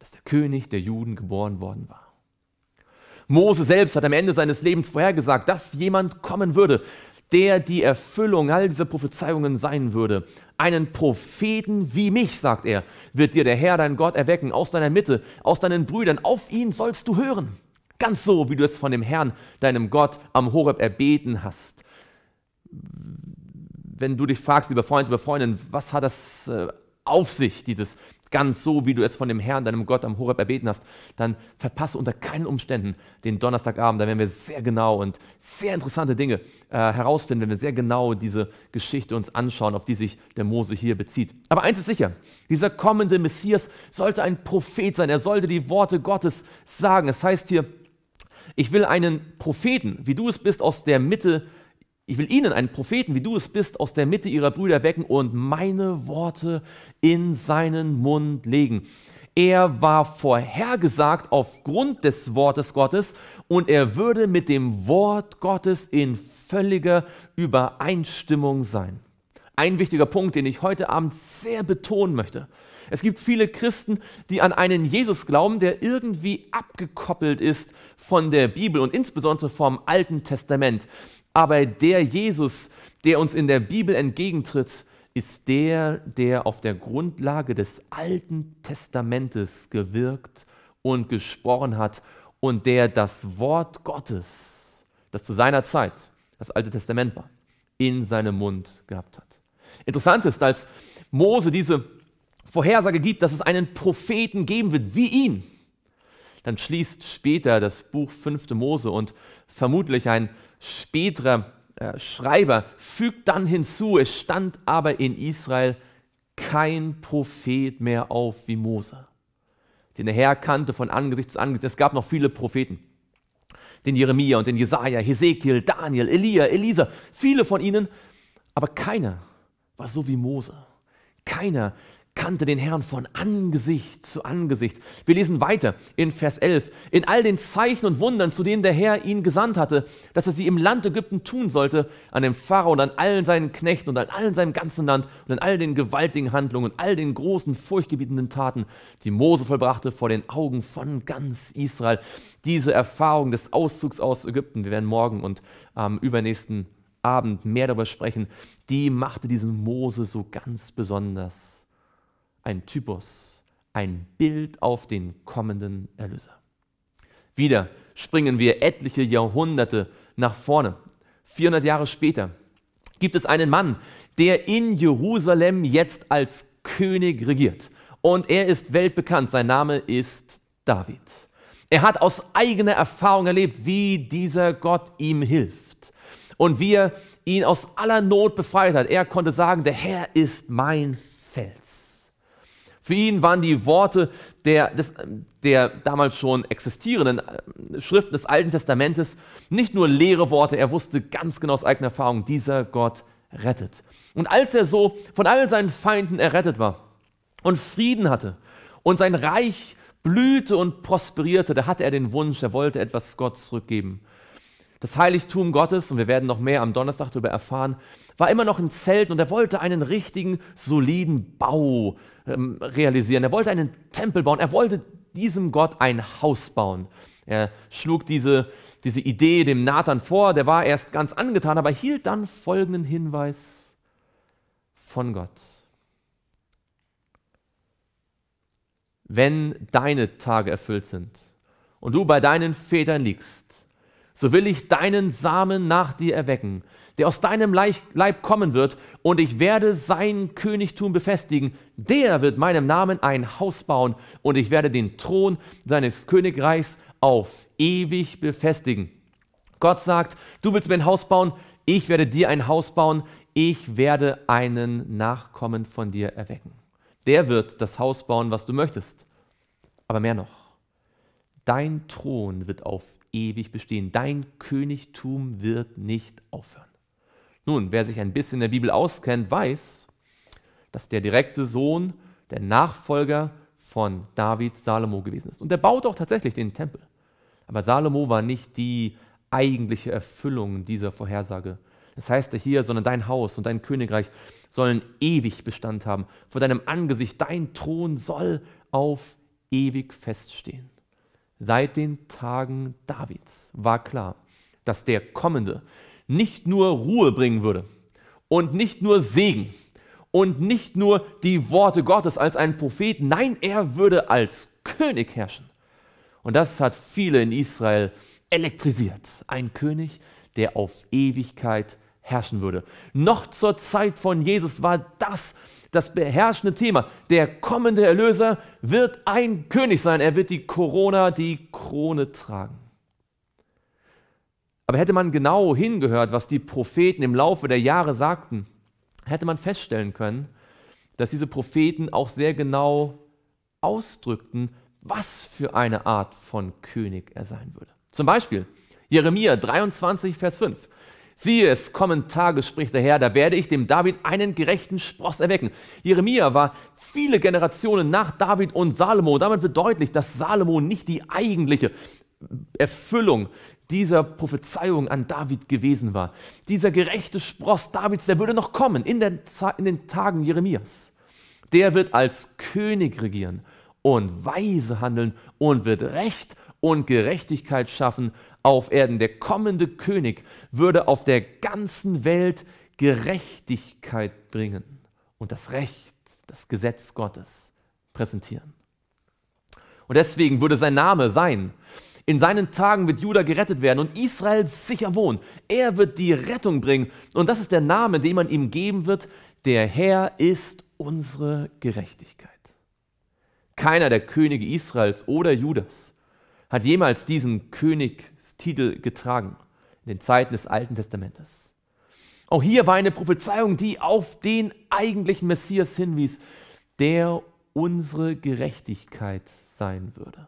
dass der König der Juden geboren worden war. Mose selbst hat am Ende seines Lebens vorhergesagt, dass jemand kommen würde, der die Erfüllung all dieser Prophezeiungen sein würde. Einen Propheten wie mich, sagt er, wird dir der Herr, dein Gott, erwecken aus deiner Mitte, aus deinen Brüdern. Auf ihn sollst du hören. Ganz so, wie du es von dem Herrn, deinem Gott, am Horeb erbeten hast. Wenn du dich fragst, lieber Freund, lieber Freundin, was hat das äh, auf sich, dieses ganz so, wie du es von dem Herrn, deinem Gott am Horeb erbeten hast, dann verpasse unter keinen Umständen den Donnerstagabend. Da werden wir sehr genau und sehr interessante Dinge äh, herausfinden, wenn wir sehr genau diese Geschichte uns anschauen, auf die sich der Mose hier bezieht. Aber eins ist sicher, dieser kommende Messias sollte ein Prophet sein. Er sollte die Worte Gottes sagen. Es heißt hier, ich will einen Propheten, wie du es bist, aus der Mitte ich will ihnen einen Propheten, wie du es bist, aus der Mitte ihrer Brüder wecken und meine Worte in seinen Mund legen. Er war vorhergesagt aufgrund des Wortes Gottes und er würde mit dem Wort Gottes in völliger Übereinstimmung sein. Ein wichtiger Punkt, den ich heute Abend sehr betonen möchte. Es gibt viele Christen, die an einen Jesus glauben, der irgendwie abgekoppelt ist von der Bibel und insbesondere vom Alten Testament. Aber der Jesus, der uns in der Bibel entgegentritt, ist der, der auf der Grundlage des Alten Testamentes gewirkt und gesprochen hat und der das Wort Gottes, das zu seiner Zeit das Alte Testament war, in seinem Mund gehabt hat. Interessant ist, als Mose diese Vorhersage gibt, dass es einen Propheten geben wird wie ihn, dann schließt später das Buch 5. Mose und vermutlich ein späterer äh, Schreiber, fügt dann hinzu, es stand aber in Israel kein Prophet mehr auf wie Mose, den der Herr kannte von Angesicht zu Angesicht. Es gab noch viele Propheten, den Jeremia und den Jesaja, Hesekiel, Daniel, Elia, Elisa, viele von ihnen, aber keiner war so wie Mose. Keiner kannte den Herrn von Angesicht zu Angesicht. Wir lesen weiter in Vers 11. In all den Zeichen und Wundern, zu denen der Herr ihn gesandt hatte, dass er sie im Land Ägypten tun sollte, an dem Pharao und an allen seinen Knechten und an allen seinem ganzen Land und an all den gewaltigen Handlungen und all den großen, furchtgebietenden Taten, die Mose vollbrachte vor den Augen von ganz Israel. Diese Erfahrung des Auszugs aus Ägypten, wir werden morgen und am ähm, übernächsten Abend mehr darüber sprechen, die machte diesen Mose so ganz besonders ein Typus, ein Bild auf den kommenden Erlöser. Wieder springen wir etliche Jahrhunderte nach vorne. 400 Jahre später gibt es einen Mann, der in Jerusalem jetzt als König regiert. Und er ist weltbekannt. Sein Name ist David. Er hat aus eigener Erfahrung erlebt, wie dieser Gott ihm hilft und wie er ihn aus aller Not befreit hat. Er konnte sagen, der Herr ist mein Feld. Für ihn waren die Worte der, des, der damals schon existierenden äh, Schriften des Alten Testamentes nicht nur leere Worte, er wusste ganz genau aus eigener Erfahrung, dieser Gott rettet. Und als er so von all seinen Feinden errettet war und Frieden hatte und sein Reich blühte und prosperierte, da hatte er den Wunsch, er wollte etwas Gott zurückgeben. Das Heiligtum Gottes, und wir werden noch mehr am Donnerstag darüber erfahren, war immer noch in Zelten und er wollte einen richtigen, soliden Bau ähm, realisieren. Er wollte einen Tempel bauen. Er wollte diesem Gott ein Haus bauen. Er schlug diese, diese Idee dem Nathan vor. Der war erst ganz angetan, aber hielt dann folgenden Hinweis von Gott. Wenn deine Tage erfüllt sind und du bei deinen Vätern liegst, so will ich deinen Samen nach dir erwecken, der aus deinem Leib kommen wird, und ich werde sein Königtum befestigen. Der wird meinem Namen ein Haus bauen, und ich werde den Thron seines Königreichs auf ewig befestigen. Gott sagt, du willst mir ein Haus bauen, ich werde dir ein Haus bauen, ich werde einen Nachkommen von dir erwecken. Der wird das Haus bauen, was du möchtest. Aber mehr noch, dein Thron wird auf ewig bestehen. Dein Königtum wird nicht aufhören. Nun, wer sich ein bisschen in der Bibel auskennt, weiß, dass der direkte Sohn, der Nachfolger von David Salomo gewesen ist. Und der baut auch tatsächlich den Tempel. Aber Salomo war nicht die eigentliche Erfüllung dieser Vorhersage. Das heißt hier, sondern dein Haus und dein Königreich sollen ewig Bestand haben. Vor deinem Angesicht, dein Thron soll auf ewig feststehen. Seit den Tagen Davids war klar, dass der Kommende nicht nur Ruhe bringen würde und nicht nur Segen und nicht nur die Worte Gottes als ein Prophet, nein, er würde als König herrschen. Und das hat viele in Israel elektrisiert. Ein König, der auf Ewigkeit herrschen würde. Noch zur Zeit von Jesus war das das beherrschende Thema. Der kommende Erlöser wird ein König sein. Er wird die Corona, die Krone tragen. Aber hätte man genau hingehört, was die Propheten im Laufe der Jahre sagten, hätte man feststellen können, dass diese Propheten auch sehr genau ausdrückten, was für eine Art von König er sein würde. Zum Beispiel Jeremia 23, Vers 5. Siehe, es kommen Tage, spricht der Herr, da werde ich dem David einen gerechten Spross erwecken. Jeremia war viele Generationen nach David und Salomo. Damit wird deutlich, dass Salomo nicht die eigentliche Erfüllung dieser Prophezeiung an David gewesen war. Dieser gerechte Spross Davids, der würde noch kommen in, den, in den Tagen Jeremias. Der wird als König regieren und weise handeln und wird Recht und Gerechtigkeit schaffen auf Erden. Der kommende König würde auf der ganzen Welt Gerechtigkeit bringen und das Recht, das Gesetz Gottes präsentieren. Und deswegen würde sein Name sein. In seinen Tagen wird Juda gerettet werden und Israel sicher wohnen. Er wird die Rettung bringen. Und das ist der Name, den man ihm geben wird. Der Herr ist unsere Gerechtigkeit. Keiner der Könige Israels oder Judas hat jemals diesen König Titel getragen, in den Zeiten des Alten Testamentes. Auch hier war eine Prophezeiung, die auf den eigentlichen Messias hinwies, der unsere Gerechtigkeit sein würde.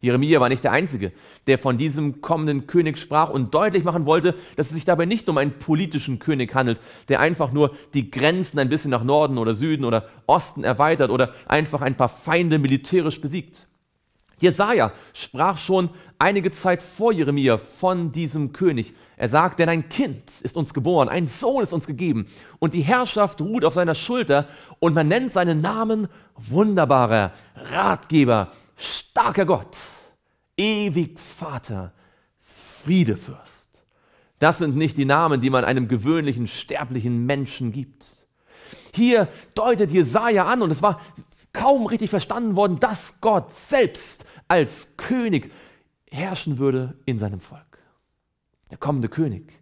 Jeremia war nicht der Einzige, der von diesem kommenden König sprach und deutlich machen wollte, dass es sich dabei nicht um einen politischen König handelt, der einfach nur die Grenzen ein bisschen nach Norden oder Süden oder Osten erweitert oder einfach ein paar Feinde militärisch besiegt. Jesaja sprach schon einige Zeit vor Jeremia von diesem König. Er sagt, denn ein Kind ist uns geboren, ein Sohn ist uns gegeben und die Herrschaft ruht auf seiner Schulter und man nennt seinen Namen wunderbarer, Ratgeber, starker Gott, ewig Vater, Friedefürst. Das sind nicht die Namen, die man einem gewöhnlichen, sterblichen Menschen gibt. Hier deutet Jesaja an, und es war kaum richtig verstanden worden, dass Gott selbst als König herrschen würde in seinem Volk. Der kommende König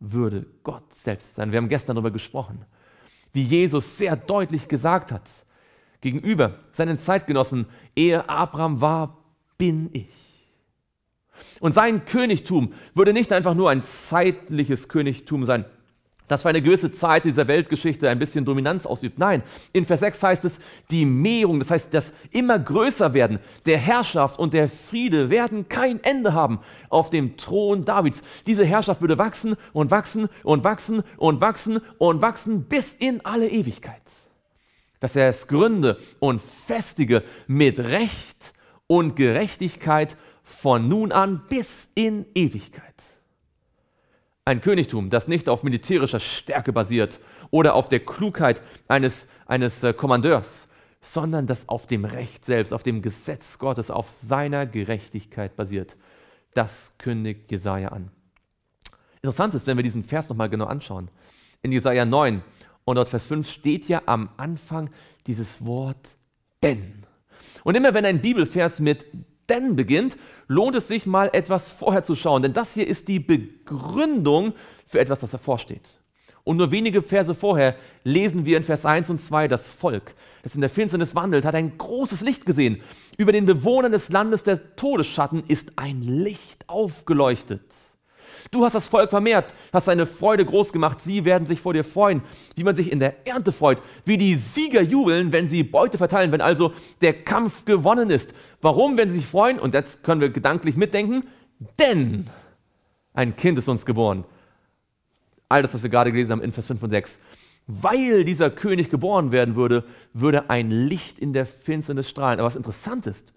würde Gott selbst sein. Wir haben gestern darüber gesprochen, wie Jesus sehr deutlich gesagt hat gegenüber seinen Zeitgenossen, ehe Abraham war, bin ich. Und sein Königtum würde nicht einfach nur ein zeitliches Königtum sein, dass für eine gewisse Zeit dieser Weltgeschichte ein bisschen Dominanz ausübt. Nein, in Vers 6 heißt es, die Mehrung, das heißt, das immer größer werden der Herrschaft und der Friede werden kein Ende haben auf dem Thron Davids. Diese Herrschaft würde wachsen und wachsen und wachsen und wachsen und wachsen bis in alle Ewigkeit. Dass er es gründe und festige mit Recht und Gerechtigkeit von nun an bis in Ewigkeit. Ein Königtum, das nicht auf militärischer Stärke basiert oder auf der Klugheit eines, eines äh, Kommandeurs, sondern das auf dem Recht selbst, auf dem Gesetz Gottes, auf seiner Gerechtigkeit basiert. Das kündigt Jesaja an. Interessant ist, wenn wir diesen Vers nochmal genau anschauen. In Jesaja 9 und dort Vers 5 steht ja am Anfang dieses Wort denn. Und immer wenn ein Bibelvers mit denn beginnt, lohnt es sich mal etwas vorher zu schauen, denn das hier ist die Begründung für etwas, das hervorsteht. Und nur wenige Verse vorher lesen wir in Vers 1 und 2, das Volk, das in der Finsternis wandelt, hat ein großes Licht gesehen. Über den Bewohnern des Landes der Todesschatten ist ein Licht aufgeleuchtet. Du hast das Volk vermehrt, hast deine Freude groß gemacht. Sie werden sich vor dir freuen, wie man sich in der Ernte freut, wie die Sieger jubeln, wenn sie Beute verteilen, wenn also der Kampf gewonnen ist. Warum, wenn sie sich freuen? Und jetzt können wir gedanklich mitdenken, denn ein Kind ist uns geboren. All das, was wir gerade gelesen haben in Vers 5 und 6. Weil dieser König geboren werden würde, würde ein Licht in der Finsternis strahlen. Aber was interessant ist,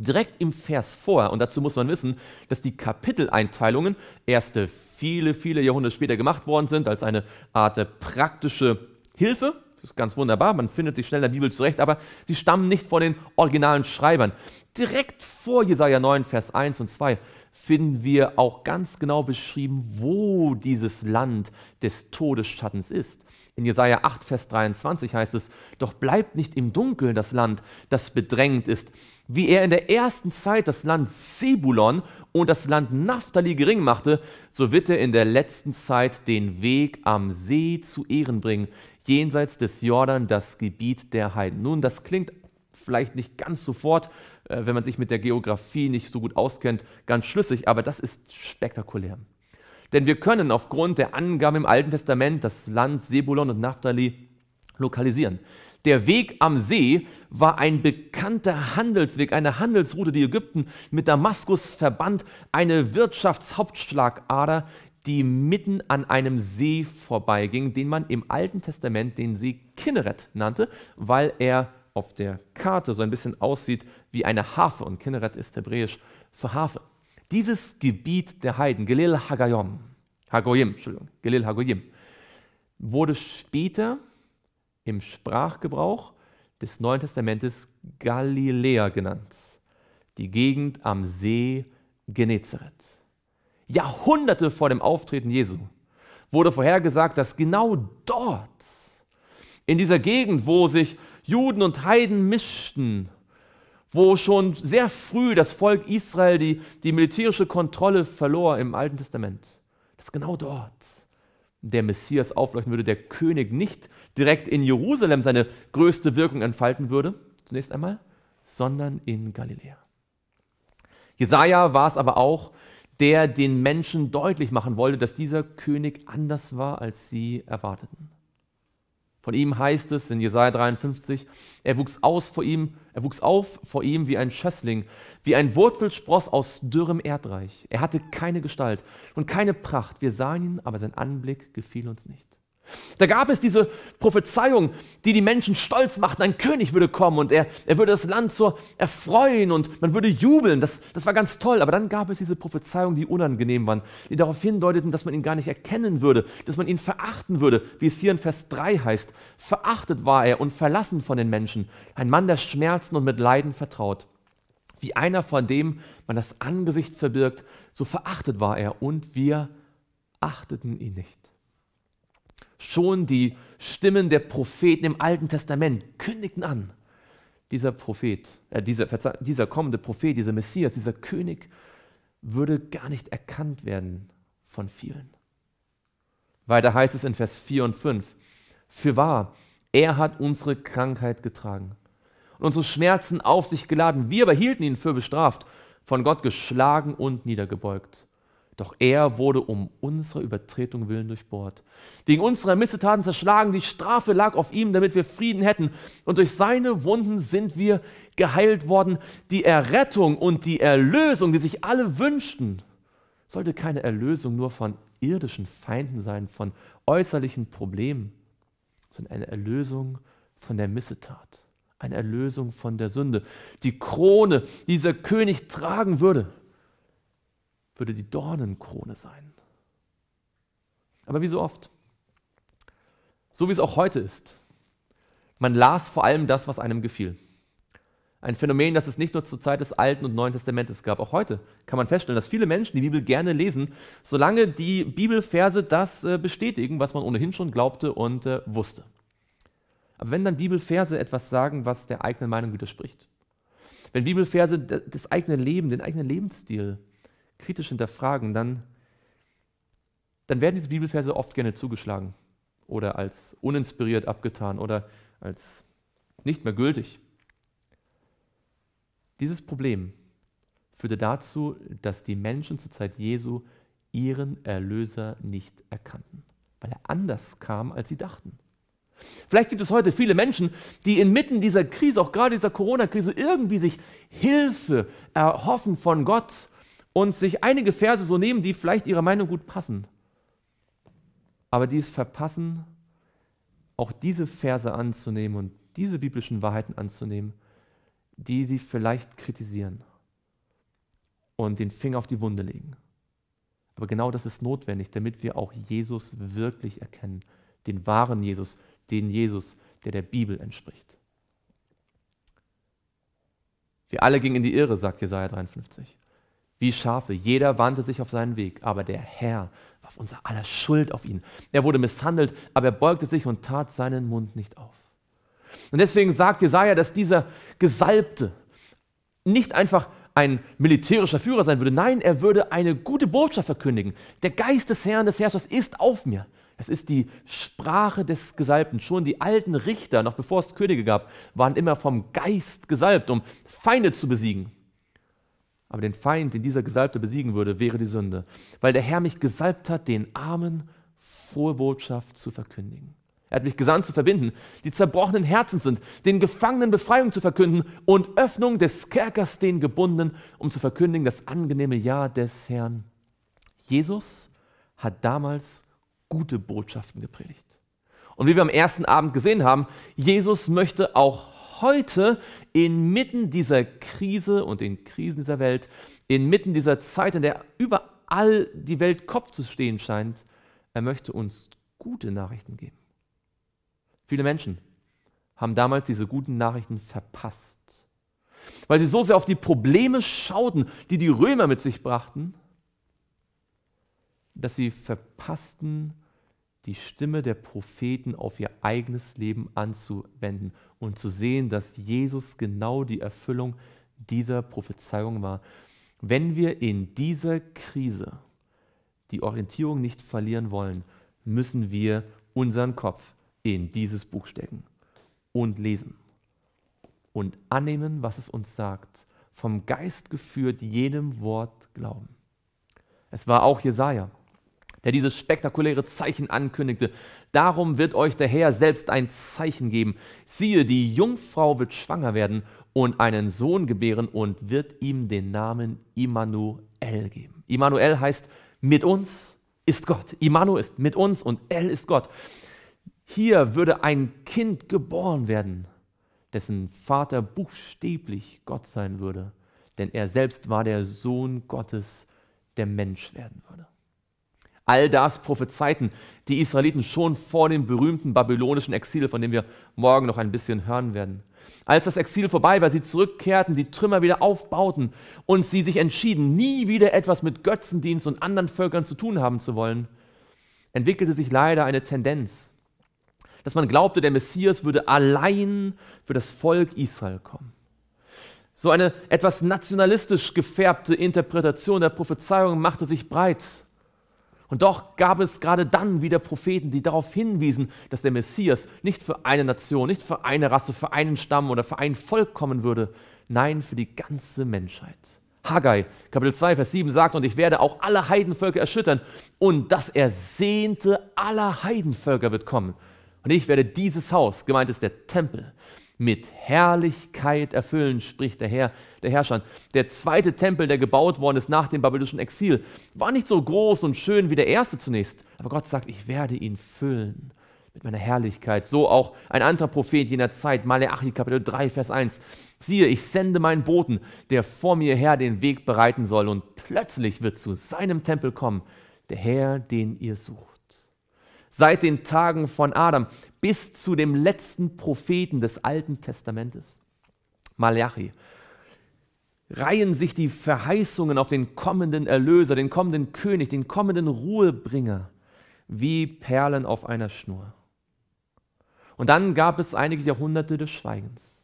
direkt im Vers vor. Und dazu muss man wissen, dass die Kapiteleinteilungen erste äh, viele, viele Jahrhunderte später gemacht worden sind als eine Art äh, praktische Hilfe. Das ist ganz wunderbar, man findet sich schnell in der Bibel zurecht, aber sie stammen nicht von den originalen Schreibern. Direkt vor Jesaja 9, Vers 1 und 2 finden wir auch ganz genau beschrieben, wo dieses Land des Todesschattens ist. In Jesaja 8, Vers 23 heißt es: Doch bleibt nicht im Dunkeln das Land, das bedrängt ist wie er in der ersten Zeit das Land Sebulon und das Land Naphtali gering machte, so wird er in der letzten Zeit den Weg am See zu Ehren bringen, jenseits des Jordan, das Gebiet der Heiden. Nun, das klingt vielleicht nicht ganz sofort, äh, wenn man sich mit der Geografie nicht so gut auskennt, ganz schlüssig, aber das ist spektakulär. Denn wir können aufgrund der Angaben im Alten Testament das Land Sebulon und Naphtali lokalisieren. Der Weg am See war ein bekannter Handelsweg, eine Handelsroute, die Ägypten mit Damaskus verband, eine Wirtschaftshauptschlagader, die mitten an einem See vorbeiging, den man im Alten Testament den See Kinneret nannte, weil er auf der Karte so ein bisschen aussieht wie eine Harfe und Kinneret ist hebräisch für Harfe. Dieses Gebiet der Heiden, Gelil Hagayom, Hagoyim, Entschuldigung, Gelil Hagoyim, wurde später im Sprachgebrauch des Neuen Testamentes Galiläa genannt, die Gegend am See Genezareth. Jahrhunderte vor dem Auftreten Jesu wurde vorhergesagt, dass genau dort, in dieser Gegend, wo sich Juden und Heiden mischten, wo schon sehr früh das Volk Israel die, die militärische Kontrolle verlor im Alten Testament, dass genau dort der Messias aufleuchten würde, der König nicht direkt in Jerusalem seine größte Wirkung entfalten würde, zunächst einmal, sondern in Galiläa. Jesaja war es aber auch, der den Menschen deutlich machen wollte, dass dieser König anders war, als sie erwarteten. Von ihm heißt es in Jesaja 53, er wuchs aus vor ihm, er wuchs auf vor ihm wie ein Schössling, wie ein Wurzelspross aus dürrem Erdreich. Er hatte keine Gestalt und keine Pracht. Wir sahen ihn, aber sein Anblick gefiel uns nicht. Da gab es diese Prophezeiung, die die Menschen stolz machten. Ein König würde kommen und er, er würde das Land so erfreuen und man würde jubeln. Das, das war ganz toll. Aber dann gab es diese Prophezeiung, die unangenehm waren, die darauf hindeuteten, dass man ihn gar nicht erkennen würde, dass man ihn verachten würde, wie es hier in Vers 3 heißt. Verachtet war er und verlassen von den Menschen. Ein Mann der Schmerzen und mit Leiden vertraut. Wie einer, von dem man das Angesicht verbirgt, so verachtet war er und wir achteten ihn nicht. Schon die Stimmen der Propheten im Alten Testament kündigten an, dieser Prophet, äh, dieser, dieser kommende Prophet, dieser Messias, dieser König würde gar nicht erkannt werden von vielen. Weiter heißt es in Vers 4 und 5, für wahr, er hat unsere Krankheit getragen und unsere Schmerzen auf sich geladen. Wir aber hielten ihn für bestraft, von Gott geschlagen und niedergebeugt. Doch er wurde um unsere Übertretung willen durchbohrt. Wegen unserer Missetaten zerschlagen, die Strafe lag auf ihm, damit wir Frieden hätten. Und durch seine Wunden sind wir geheilt worden. Die Errettung und die Erlösung, die sich alle wünschten, sollte keine Erlösung nur von irdischen Feinden sein, von äußerlichen Problemen, sondern eine Erlösung von der Missetat, eine Erlösung von der Sünde. Die Krone, die dieser König tragen würde, würde die Dornenkrone sein. Aber wie so oft, so wie es auch heute ist, man las vor allem das, was einem gefiel. Ein Phänomen, das es nicht nur zur Zeit des Alten und Neuen Testamentes gab. Auch heute kann man feststellen, dass viele Menschen die Bibel gerne lesen, solange die Bibelverse das äh, bestätigen, was man ohnehin schon glaubte und äh, wusste. Aber wenn dann Bibelverse etwas sagen, was der eigenen Meinung widerspricht, wenn Bibelverse das eigene Leben, den eigenen Lebensstil kritisch hinterfragen, dann, dann werden diese Bibelverse oft gerne zugeschlagen oder als uninspiriert abgetan oder als nicht mehr gültig. Dieses Problem führte dazu, dass die Menschen zur Zeit Jesu ihren Erlöser nicht erkannten, weil er anders kam, als sie dachten. Vielleicht gibt es heute viele Menschen, die inmitten dieser Krise, auch gerade dieser Corona-Krise, irgendwie sich Hilfe erhoffen von Gott und sich einige Verse so nehmen, die vielleicht ihrer Meinung gut passen, aber die es verpassen, auch diese Verse anzunehmen und diese biblischen Wahrheiten anzunehmen, die sie vielleicht kritisieren und den Finger auf die Wunde legen. Aber genau das ist notwendig, damit wir auch Jesus wirklich erkennen, den wahren Jesus, den Jesus, der der Bibel entspricht. Wir alle gingen in die Irre, sagt Jesaja 53 wie Schafe. Jeder wandte sich auf seinen Weg, aber der Herr warf unser aller Schuld auf ihn. Er wurde misshandelt, aber er beugte sich und tat seinen Mund nicht auf. Und deswegen sagt Jesaja, dass dieser Gesalbte nicht einfach ein militärischer Führer sein würde. Nein, er würde eine gute Botschaft verkündigen. Der Geist des Herrn, des Herrschers ist auf mir. Es ist die Sprache des Gesalbten. Schon die alten Richter, noch bevor es Könige gab, waren immer vom Geist gesalbt, um Feinde zu besiegen. Aber den Feind, den dieser Gesalbte besiegen würde, wäre die Sünde. Weil der Herr mich gesalbt hat, den Armen frohe Botschaft zu verkündigen. Er hat mich gesandt zu verbinden, die zerbrochenen Herzen sind, den Gefangenen Befreiung zu verkünden und Öffnung des Kerkers den Gebundenen, um zu verkündigen das angenehme Jahr des Herrn. Jesus hat damals gute Botschaften gepredigt. Und wie wir am ersten Abend gesehen haben, Jesus möchte auch heute inmitten dieser Krise und in Krisen dieser Welt, inmitten dieser Zeit, in der überall die Welt Kopf zu stehen scheint, er möchte uns gute Nachrichten geben. Viele Menschen haben damals diese guten Nachrichten verpasst, weil sie so sehr auf die Probleme schauten, die die Römer mit sich brachten, dass sie verpassten, die Stimme der Propheten auf ihr eigenes Leben anzuwenden und zu sehen, dass Jesus genau die Erfüllung dieser Prophezeiung war. Wenn wir in dieser Krise die Orientierung nicht verlieren wollen, müssen wir unseren Kopf in dieses Buch stecken und lesen und annehmen, was es uns sagt, vom Geist geführt jedem Wort glauben. Es war auch Jesaja, der dieses spektakuläre Zeichen ankündigte. Darum wird euch der Herr selbst ein Zeichen geben. Siehe, die Jungfrau wird schwanger werden und einen Sohn gebären und wird ihm den Namen Immanuel geben. Immanuel heißt mit uns ist Gott. Immanuel ist mit uns und El ist Gott. Hier würde ein Kind geboren werden, dessen Vater buchstäblich Gott sein würde, denn er selbst war der Sohn Gottes, der Mensch werden würde. All das prophezeiten die Israeliten schon vor dem berühmten babylonischen Exil, von dem wir morgen noch ein bisschen hören werden. Als das Exil vorbei war, sie zurückkehrten, die Trümmer wieder aufbauten und sie sich entschieden, nie wieder etwas mit Götzendienst und anderen Völkern zu tun haben zu wollen, entwickelte sich leider eine Tendenz, dass man glaubte, der Messias würde allein für das Volk Israel kommen. So eine etwas nationalistisch gefärbte Interpretation der Prophezeiung machte sich breit. Und doch gab es gerade dann wieder Propheten, die darauf hinwiesen, dass der Messias nicht für eine Nation, nicht für eine Rasse, für einen Stamm oder für ein Volk kommen würde, nein, für die ganze Menschheit. Haggai, Kapitel 2, Vers 7 sagt, und ich werde auch alle Heidenvölker erschüttern, und das Ersehnte aller Heidenvölker wird kommen. Und ich werde dieses Haus, gemeint ist der Tempel, mit Herrlichkeit erfüllen, spricht der Herr, der Herrscher. Der zweite Tempel, der gebaut worden ist nach dem babylonischen Exil, war nicht so groß und schön wie der erste zunächst, aber Gott sagt, ich werde ihn füllen mit meiner Herrlichkeit. So auch ein anderer Prophet jener Zeit, Maleachi Kapitel 3, Vers 1. Siehe, ich sende meinen Boten, der vor mir her den Weg bereiten soll, und plötzlich wird zu seinem Tempel kommen der Herr, den ihr sucht. Seit den Tagen von Adam bis zu dem letzten Propheten des Alten Testamentes, Malachi, reihen sich die Verheißungen auf den kommenden Erlöser, den kommenden König, den kommenden Ruhebringer wie Perlen auf einer Schnur. Und dann gab es einige Jahrhunderte des Schweigens.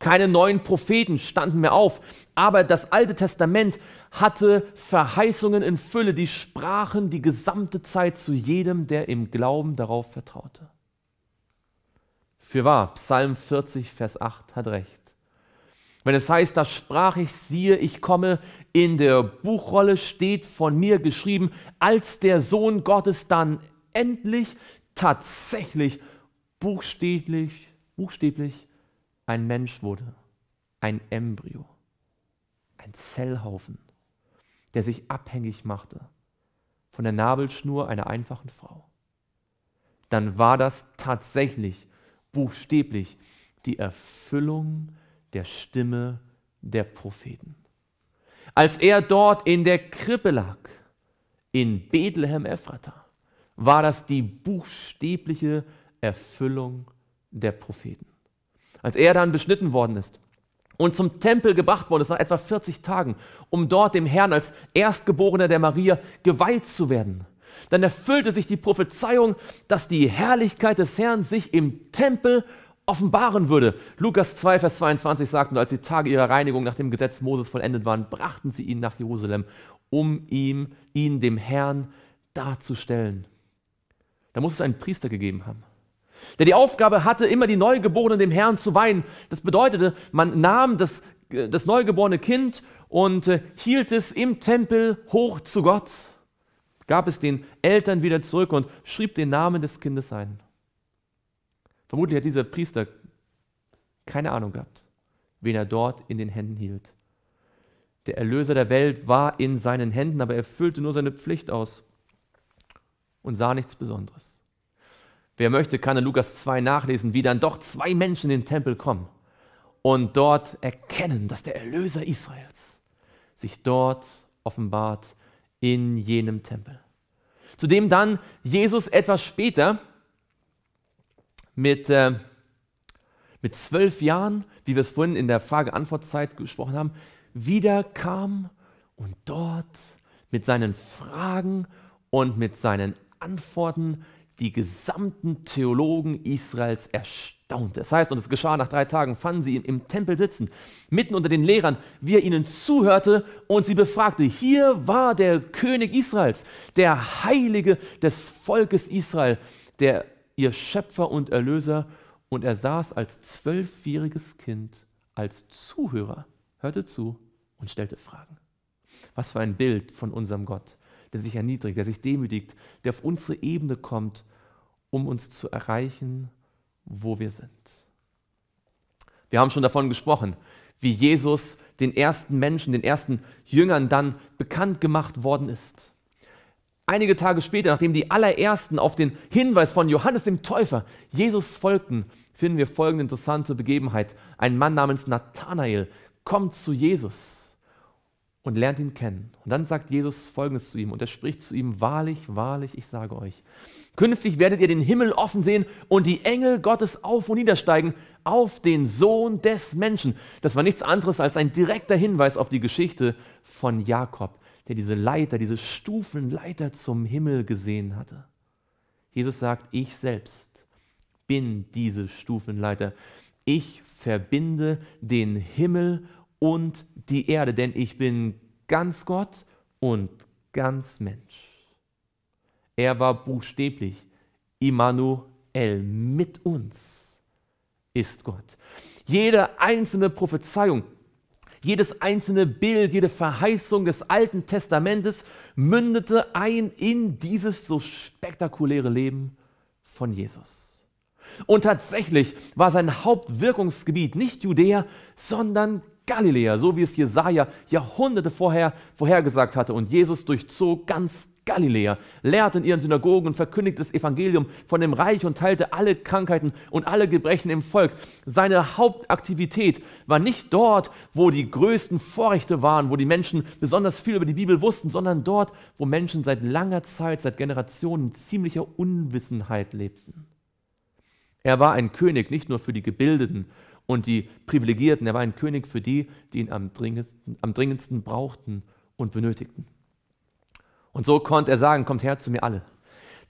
Keine neuen Propheten standen mehr auf, aber das Alte Testament hatte Verheißungen in Fülle, die sprachen die gesamte Zeit zu jedem, der im Glauben darauf vertraute. Für wahr, Psalm 40, Vers 8 hat recht. Wenn es heißt, da sprach ich, siehe, ich komme, in der Buchrolle steht von mir geschrieben, als der Sohn Gottes dann endlich, tatsächlich, buchstäblich, buchstäblich ein Mensch wurde, ein Embryo, ein Zellhaufen der sich abhängig machte von der Nabelschnur einer einfachen Frau, dann war das tatsächlich buchstäblich die Erfüllung der Stimme der Propheten. Als er dort in der Krippe lag, in Bethlehem Ephrata, war das die buchstäbliche Erfüllung der Propheten. Als er dann beschnitten worden ist, und zum Tempel gebracht worden ist nach etwa 40 Tagen, um dort dem Herrn als Erstgeborener der Maria geweiht zu werden. Dann erfüllte sich die Prophezeiung, dass die Herrlichkeit des Herrn sich im Tempel offenbaren würde. Lukas 2, Vers 22 sagt, und als die Tage ihrer Reinigung nach dem Gesetz Moses vollendet waren, brachten sie ihn nach Jerusalem, um ihm, ihn dem Herrn darzustellen. Da muss es einen Priester gegeben haben der die Aufgabe hatte, immer die Neugeborenen dem Herrn zu weinen. Das bedeutete, man nahm das, äh, das neugeborene Kind und äh, hielt es im Tempel hoch zu Gott, gab es den Eltern wieder zurück und schrieb den Namen des Kindes ein. Vermutlich hat dieser Priester keine Ahnung gehabt, wen er dort in den Händen hielt. Der Erlöser der Welt war in seinen Händen, aber er füllte nur seine Pflicht aus und sah nichts Besonderes. Wer möchte, kann in Lukas 2 nachlesen, wie dann doch zwei Menschen in den Tempel kommen und dort erkennen, dass der Erlöser Israels sich dort offenbart in jenem Tempel. Zudem dann Jesus etwas später mit, äh, mit zwölf Jahren, wie wir es vorhin in der Frage-Antwort-Zeit gesprochen haben, wieder kam und dort mit seinen Fragen und mit seinen Antworten die gesamten Theologen Israels erstaunt. Das heißt, und es geschah nach drei Tagen, fanden sie ihn im Tempel sitzen, mitten unter den Lehrern, wie er ihnen zuhörte und sie befragte. Hier war der König Israels, der Heilige des Volkes Israel, der ihr Schöpfer und Erlöser. Und er saß als zwölfjähriges Kind, als Zuhörer, hörte zu und stellte Fragen. Was für ein Bild von unserem Gott der sich erniedrigt, der sich demütigt, der auf unsere Ebene kommt, um uns zu erreichen, wo wir sind. Wir haben schon davon gesprochen, wie Jesus den ersten Menschen, den ersten Jüngern dann bekannt gemacht worden ist. Einige Tage später, nachdem die allerersten auf den Hinweis von Johannes dem Täufer Jesus folgten, finden wir folgende interessante Begebenheit. Ein Mann namens Nathanael kommt zu Jesus und lernt ihn kennen. Und dann sagt Jesus Folgendes zu ihm und er spricht zu ihm, wahrlich, wahrlich, ich sage euch, künftig werdet ihr den Himmel offen sehen und die Engel Gottes auf und niedersteigen auf den Sohn des Menschen. Das war nichts anderes als ein direkter Hinweis auf die Geschichte von Jakob, der diese Leiter, diese Stufenleiter zum Himmel gesehen hatte. Jesus sagt, ich selbst bin diese Stufenleiter. Ich verbinde den Himmel und und die Erde, denn ich bin ganz Gott und ganz Mensch. Er war buchstäblich Immanuel mit uns ist Gott. Jede einzelne Prophezeiung, jedes einzelne Bild, jede Verheißung des Alten Testamentes mündete ein in dieses so spektakuläre Leben von Jesus. Und tatsächlich war sein Hauptwirkungsgebiet nicht Judäa, sondern Galiläa, so wie es Jesaja Jahrhunderte vorher vorhergesagt hatte. Und Jesus durchzog ganz Galiläa, lehrte in ihren Synagogen und verkündigte das Evangelium von dem Reich und teilte alle Krankheiten und alle Gebrechen im Volk. Seine Hauptaktivität war nicht dort, wo die größten Vorrechte waren, wo die Menschen besonders viel über die Bibel wussten, sondern dort, wo Menschen seit langer Zeit, seit Generationen ziemlicher Unwissenheit lebten. Er war ein König nicht nur für die Gebildeten und die Privilegierten. Er war ein König für die, die ihn am dringendsten, am dringendsten brauchten und benötigten. Und so konnte er sagen, kommt her zu mir alle.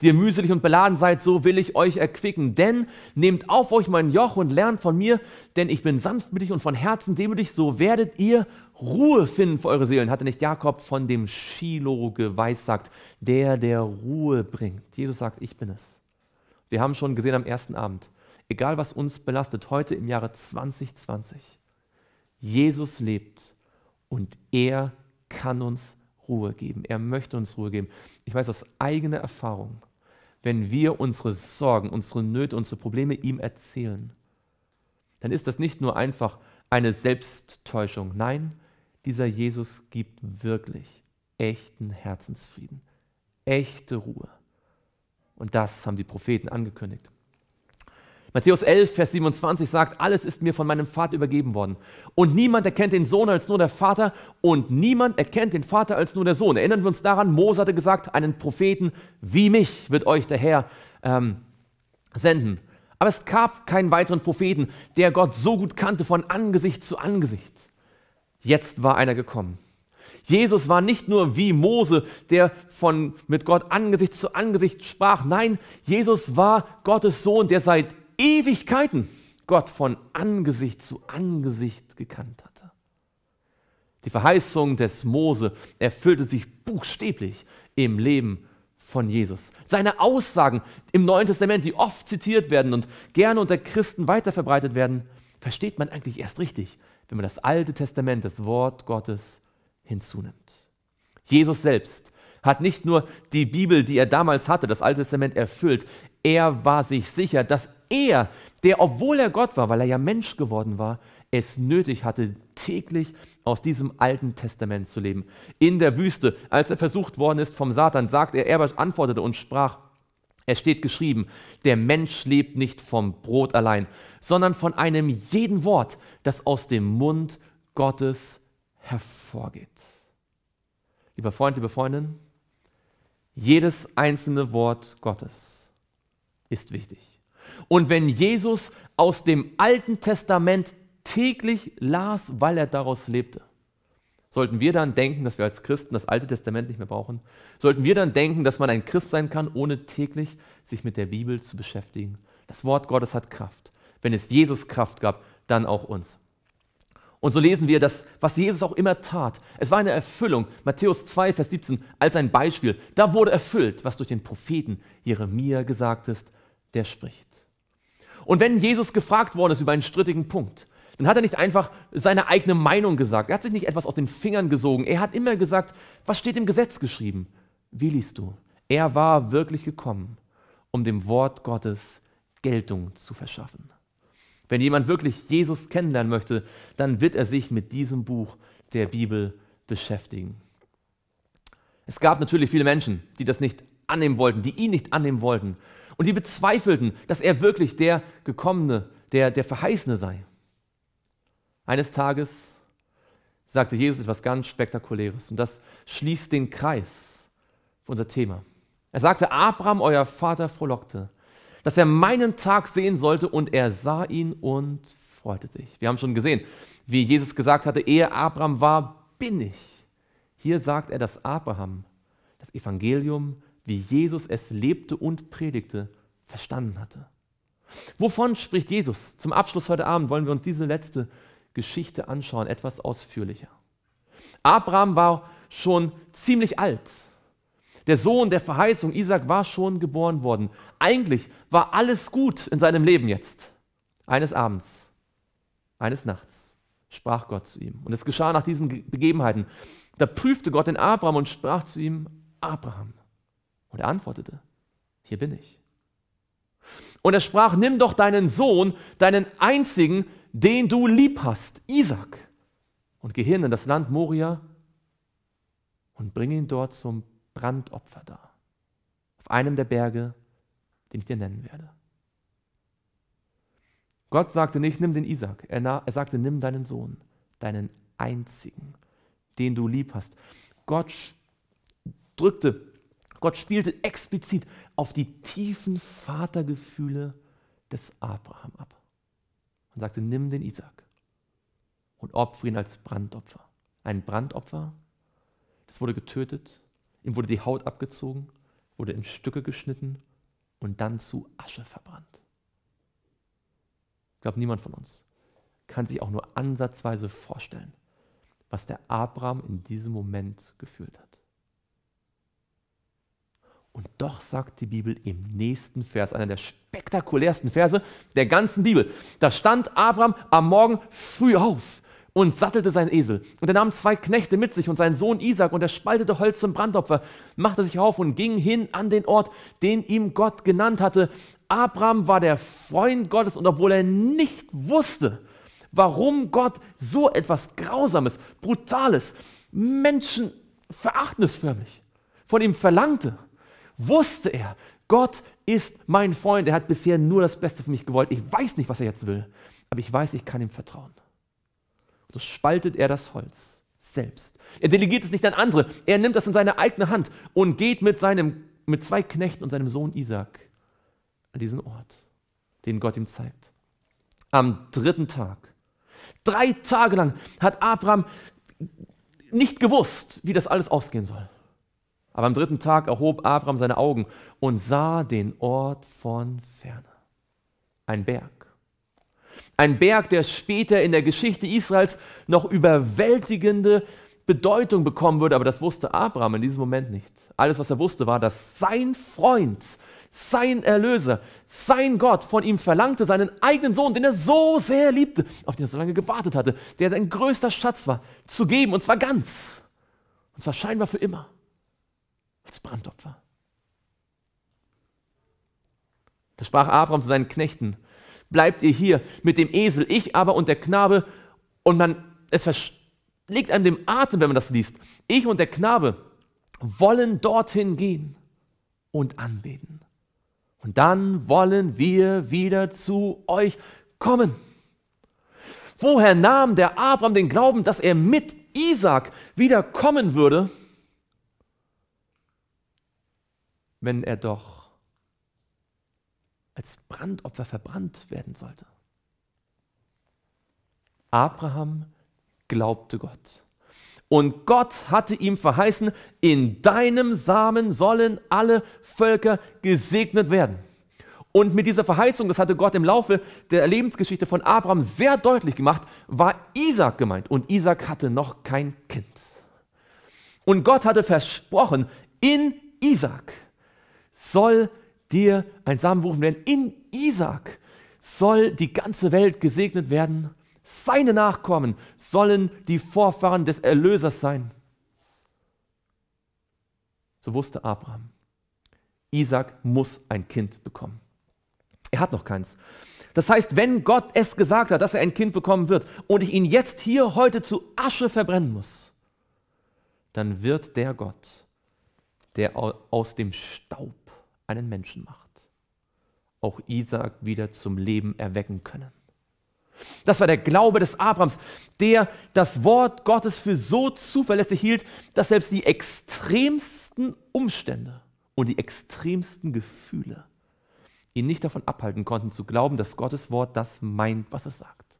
Die ihr mühselig und beladen seid, so will ich euch erquicken. Denn nehmt auf euch mein Joch und lernt von mir, denn ich bin sanftmütig und von Herzen demütig, so werdet ihr Ruhe finden für eure Seelen. Hatte nicht Jakob von dem Schilo geweissagt, der der Ruhe bringt. Jesus sagt, ich bin es. Wir haben schon gesehen am ersten Abend, egal was uns belastet, heute im Jahre 2020. Jesus lebt und er kann uns Ruhe geben. Er möchte uns Ruhe geben. Ich weiß aus eigener Erfahrung, wenn wir unsere Sorgen, unsere Nöte, unsere Probleme ihm erzählen, dann ist das nicht nur einfach eine Selbsttäuschung. Nein, dieser Jesus gibt wirklich echten Herzensfrieden, echte Ruhe. Und das haben die Propheten angekündigt. Matthäus 11, Vers 27 sagt, alles ist mir von meinem Vater übergeben worden. Und niemand erkennt den Sohn als nur der Vater und niemand erkennt den Vater als nur der Sohn. Erinnern wir uns daran, Mose hatte gesagt, einen Propheten wie mich wird euch der Herr ähm, senden. Aber es gab keinen weiteren Propheten, der Gott so gut kannte von Angesicht zu Angesicht. Jetzt war einer gekommen. Jesus war nicht nur wie Mose, der von, mit Gott Angesicht zu Angesicht sprach. Nein, Jesus war Gottes Sohn, der seit Ewigkeiten Gott von Angesicht zu Angesicht gekannt hatte. Die Verheißung des Mose erfüllte sich buchstäblich im Leben von Jesus. Seine Aussagen im Neuen Testament, die oft zitiert werden und gerne unter Christen weiterverbreitet werden, versteht man eigentlich erst richtig, wenn man das Alte Testament, das Wort Gottes, hinzunimmt. Jesus selbst hat nicht nur die Bibel, die er damals hatte, das Alte Testament erfüllt, er war sich sicher, dass er, der obwohl er Gott war, weil er ja Mensch geworden war, es nötig hatte, täglich aus diesem Alten Testament zu leben. In der Wüste, als er versucht worden ist vom Satan, sagt er, er antwortete und sprach, es steht geschrieben, der Mensch lebt nicht vom Brot allein, sondern von einem jeden Wort, das aus dem Mund Gottes hervorgeht. Lieber Freund, liebe Freundin, jedes einzelne Wort Gottes ist wichtig. Und wenn Jesus aus dem Alten Testament täglich las, weil er daraus lebte, sollten wir dann denken, dass wir als Christen das Alte Testament nicht mehr brauchen? Sollten wir dann denken, dass man ein Christ sein kann, ohne täglich sich mit der Bibel zu beschäftigen? Das Wort Gottes hat Kraft. Wenn es Jesus Kraft gab, dann auch uns. Und so lesen wir das, was Jesus auch immer tat. Es war eine Erfüllung. Matthäus 2, Vers 17 als ein Beispiel. Da wurde erfüllt, was durch den Propheten Jeremia gesagt ist, der spricht. Und wenn Jesus gefragt worden ist über einen strittigen Punkt, dann hat er nicht einfach seine eigene Meinung gesagt. Er hat sich nicht etwas aus den Fingern gesogen. Er hat immer gesagt, was steht im Gesetz geschrieben? Wie liest du? Er war wirklich gekommen, um dem Wort Gottes Geltung zu verschaffen. Wenn jemand wirklich Jesus kennenlernen möchte, dann wird er sich mit diesem Buch der Bibel beschäftigen. Es gab natürlich viele Menschen, die das nicht annehmen wollten, die ihn nicht annehmen wollten und die bezweifelten, dass er wirklich der Gekommene, der, der Verheißene sei. Eines Tages sagte Jesus etwas ganz Spektakuläres und das schließt den Kreis für unser Thema. Er sagte, Abraham, euer Vater, frohlockte dass er meinen Tag sehen sollte und er sah ihn und freute sich. Wir haben schon gesehen, wie Jesus gesagt hatte, ehe Abraham war, bin ich. Hier sagt er, dass Abraham das Evangelium, wie Jesus es lebte und predigte, verstanden hatte. Wovon spricht Jesus? Zum Abschluss heute Abend wollen wir uns diese letzte Geschichte anschauen, etwas ausführlicher. Abraham war schon ziemlich alt, der Sohn der Verheißung, Isaac, war schon geboren worden. Eigentlich war alles gut in seinem Leben jetzt. Eines Abends, eines Nachts sprach Gott zu ihm. Und es geschah nach diesen Begebenheiten. Da prüfte Gott den Abraham und sprach zu ihm, Abraham. Und er antwortete, hier bin ich. Und er sprach, nimm doch deinen Sohn, deinen einzigen, den du lieb hast, Isaac, und geh hin in das Land Moria und bring ihn dort zum Brandopfer dar. Auf einem der Berge, den ich dir nennen werde. Gott sagte nicht, nimm den Isaac. Er, er sagte, nimm deinen Sohn, deinen einzigen, den du lieb hast. Gott drückte, Gott spielte explizit auf die tiefen Vatergefühle des Abraham ab und sagte, nimm den Isaac und opfer ihn als Brandopfer. Ein Brandopfer, das wurde getötet Ihm wurde die Haut abgezogen, wurde in Stücke geschnitten und dann zu Asche verbrannt. Ich glaube, niemand von uns kann sich auch nur ansatzweise vorstellen, was der Abraham in diesem Moment gefühlt hat. Und doch sagt die Bibel im nächsten Vers, einer der spektakulärsten Verse der ganzen Bibel, da stand Abraham am Morgen früh auf und sattelte seinen Esel. Und er nahm zwei Knechte mit sich und seinen Sohn Isaac und er spaltete Holz zum Brandopfer, machte sich auf und ging hin an den Ort, den ihm Gott genannt hatte. Abraham war der Freund Gottes und obwohl er nicht wusste, warum Gott so etwas Grausames, Brutales, Menschenverachtendes für mich von ihm verlangte, wusste er, Gott ist mein Freund. Er hat bisher nur das Beste für mich gewollt. Ich weiß nicht, was er jetzt will, aber ich weiß, ich kann ihm vertrauen. So spaltet er das Holz selbst. Er delegiert es nicht an andere, er nimmt das in seine eigene Hand und geht mit, seinem, mit zwei Knechten und seinem Sohn Isaac an diesen Ort, den Gott ihm zeigt. Am dritten Tag, drei Tage lang, hat Abraham nicht gewusst, wie das alles ausgehen soll. Aber am dritten Tag erhob Abraham seine Augen und sah den Ort von ferne. Ein Berg ein Berg, der später in der Geschichte Israels noch überwältigende Bedeutung bekommen würde, aber das wusste Abraham in diesem Moment nicht. Alles, was er wusste, war, dass sein Freund, sein Erlöser, sein Gott von ihm verlangte, seinen eigenen Sohn, den er so sehr liebte, auf den er so lange gewartet hatte, der sein größter Schatz war, zu geben, und zwar ganz. Und zwar scheinbar für immer. Als Brandopfer. Da sprach Abraham zu seinen Knechten, bleibt ihr hier mit dem Esel, ich aber und der Knabe. Und man, es liegt an dem Atem, wenn man das liest. Ich und der Knabe wollen dorthin gehen und anbeten. Und dann wollen wir wieder zu euch kommen. Woher nahm der Abraham den Glauben, dass er mit Isaak wieder kommen würde, wenn er doch als Brandopfer verbrannt werden sollte. Abraham glaubte Gott. Und Gott hatte ihm verheißen, in deinem Samen sollen alle Völker gesegnet werden. Und mit dieser Verheißung, das hatte Gott im Laufe der Lebensgeschichte von Abraham sehr deutlich gemacht, war Isaac gemeint. Und Isaac hatte noch kein Kind. Und Gott hatte versprochen, in Isaac soll dir ein Samen berufen werden. In Isaak soll die ganze Welt gesegnet werden. Seine Nachkommen sollen die Vorfahren des Erlösers sein. So wusste Abraham, Isaac muss ein Kind bekommen. Er hat noch keins. Das heißt, wenn Gott es gesagt hat, dass er ein Kind bekommen wird und ich ihn jetzt hier heute zu Asche verbrennen muss, dann wird der Gott, der aus dem Staub einen Menschen macht. Auch Isaak wieder zum Leben erwecken können. Das war der Glaube des Abrams, der das Wort Gottes für so zuverlässig hielt, dass selbst die extremsten Umstände und die extremsten Gefühle ihn nicht davon abhalten konnten, zu glauben, dass Gottes Wort das meint, was es sagt.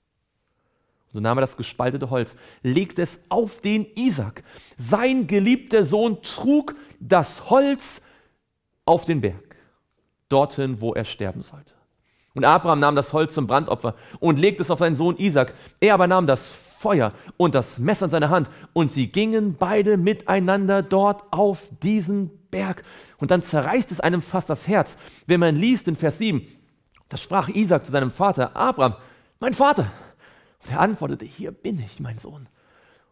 So nahm er das gespaltete Holz, legte es auf den Isaac. Sein geliebter Sohn trug das Holz auf den Berg, dorthin, wo er sterben sollte. Und Abraham nahm das Holz zum Brandopfer und legte es auf seinen Sohn Isaac. Er aber nahm das Feuer und das Messer in seine Hand und sie gingen beide miteinander dort auf diesen Berg. Und dann zerreißt es einem fast das Herz, wenn man liest in Vers 7, da sprach Isaac zu seinem Vater, Abraham, mein Vater. Und er antwortete, hier bin ich, mein Sohn.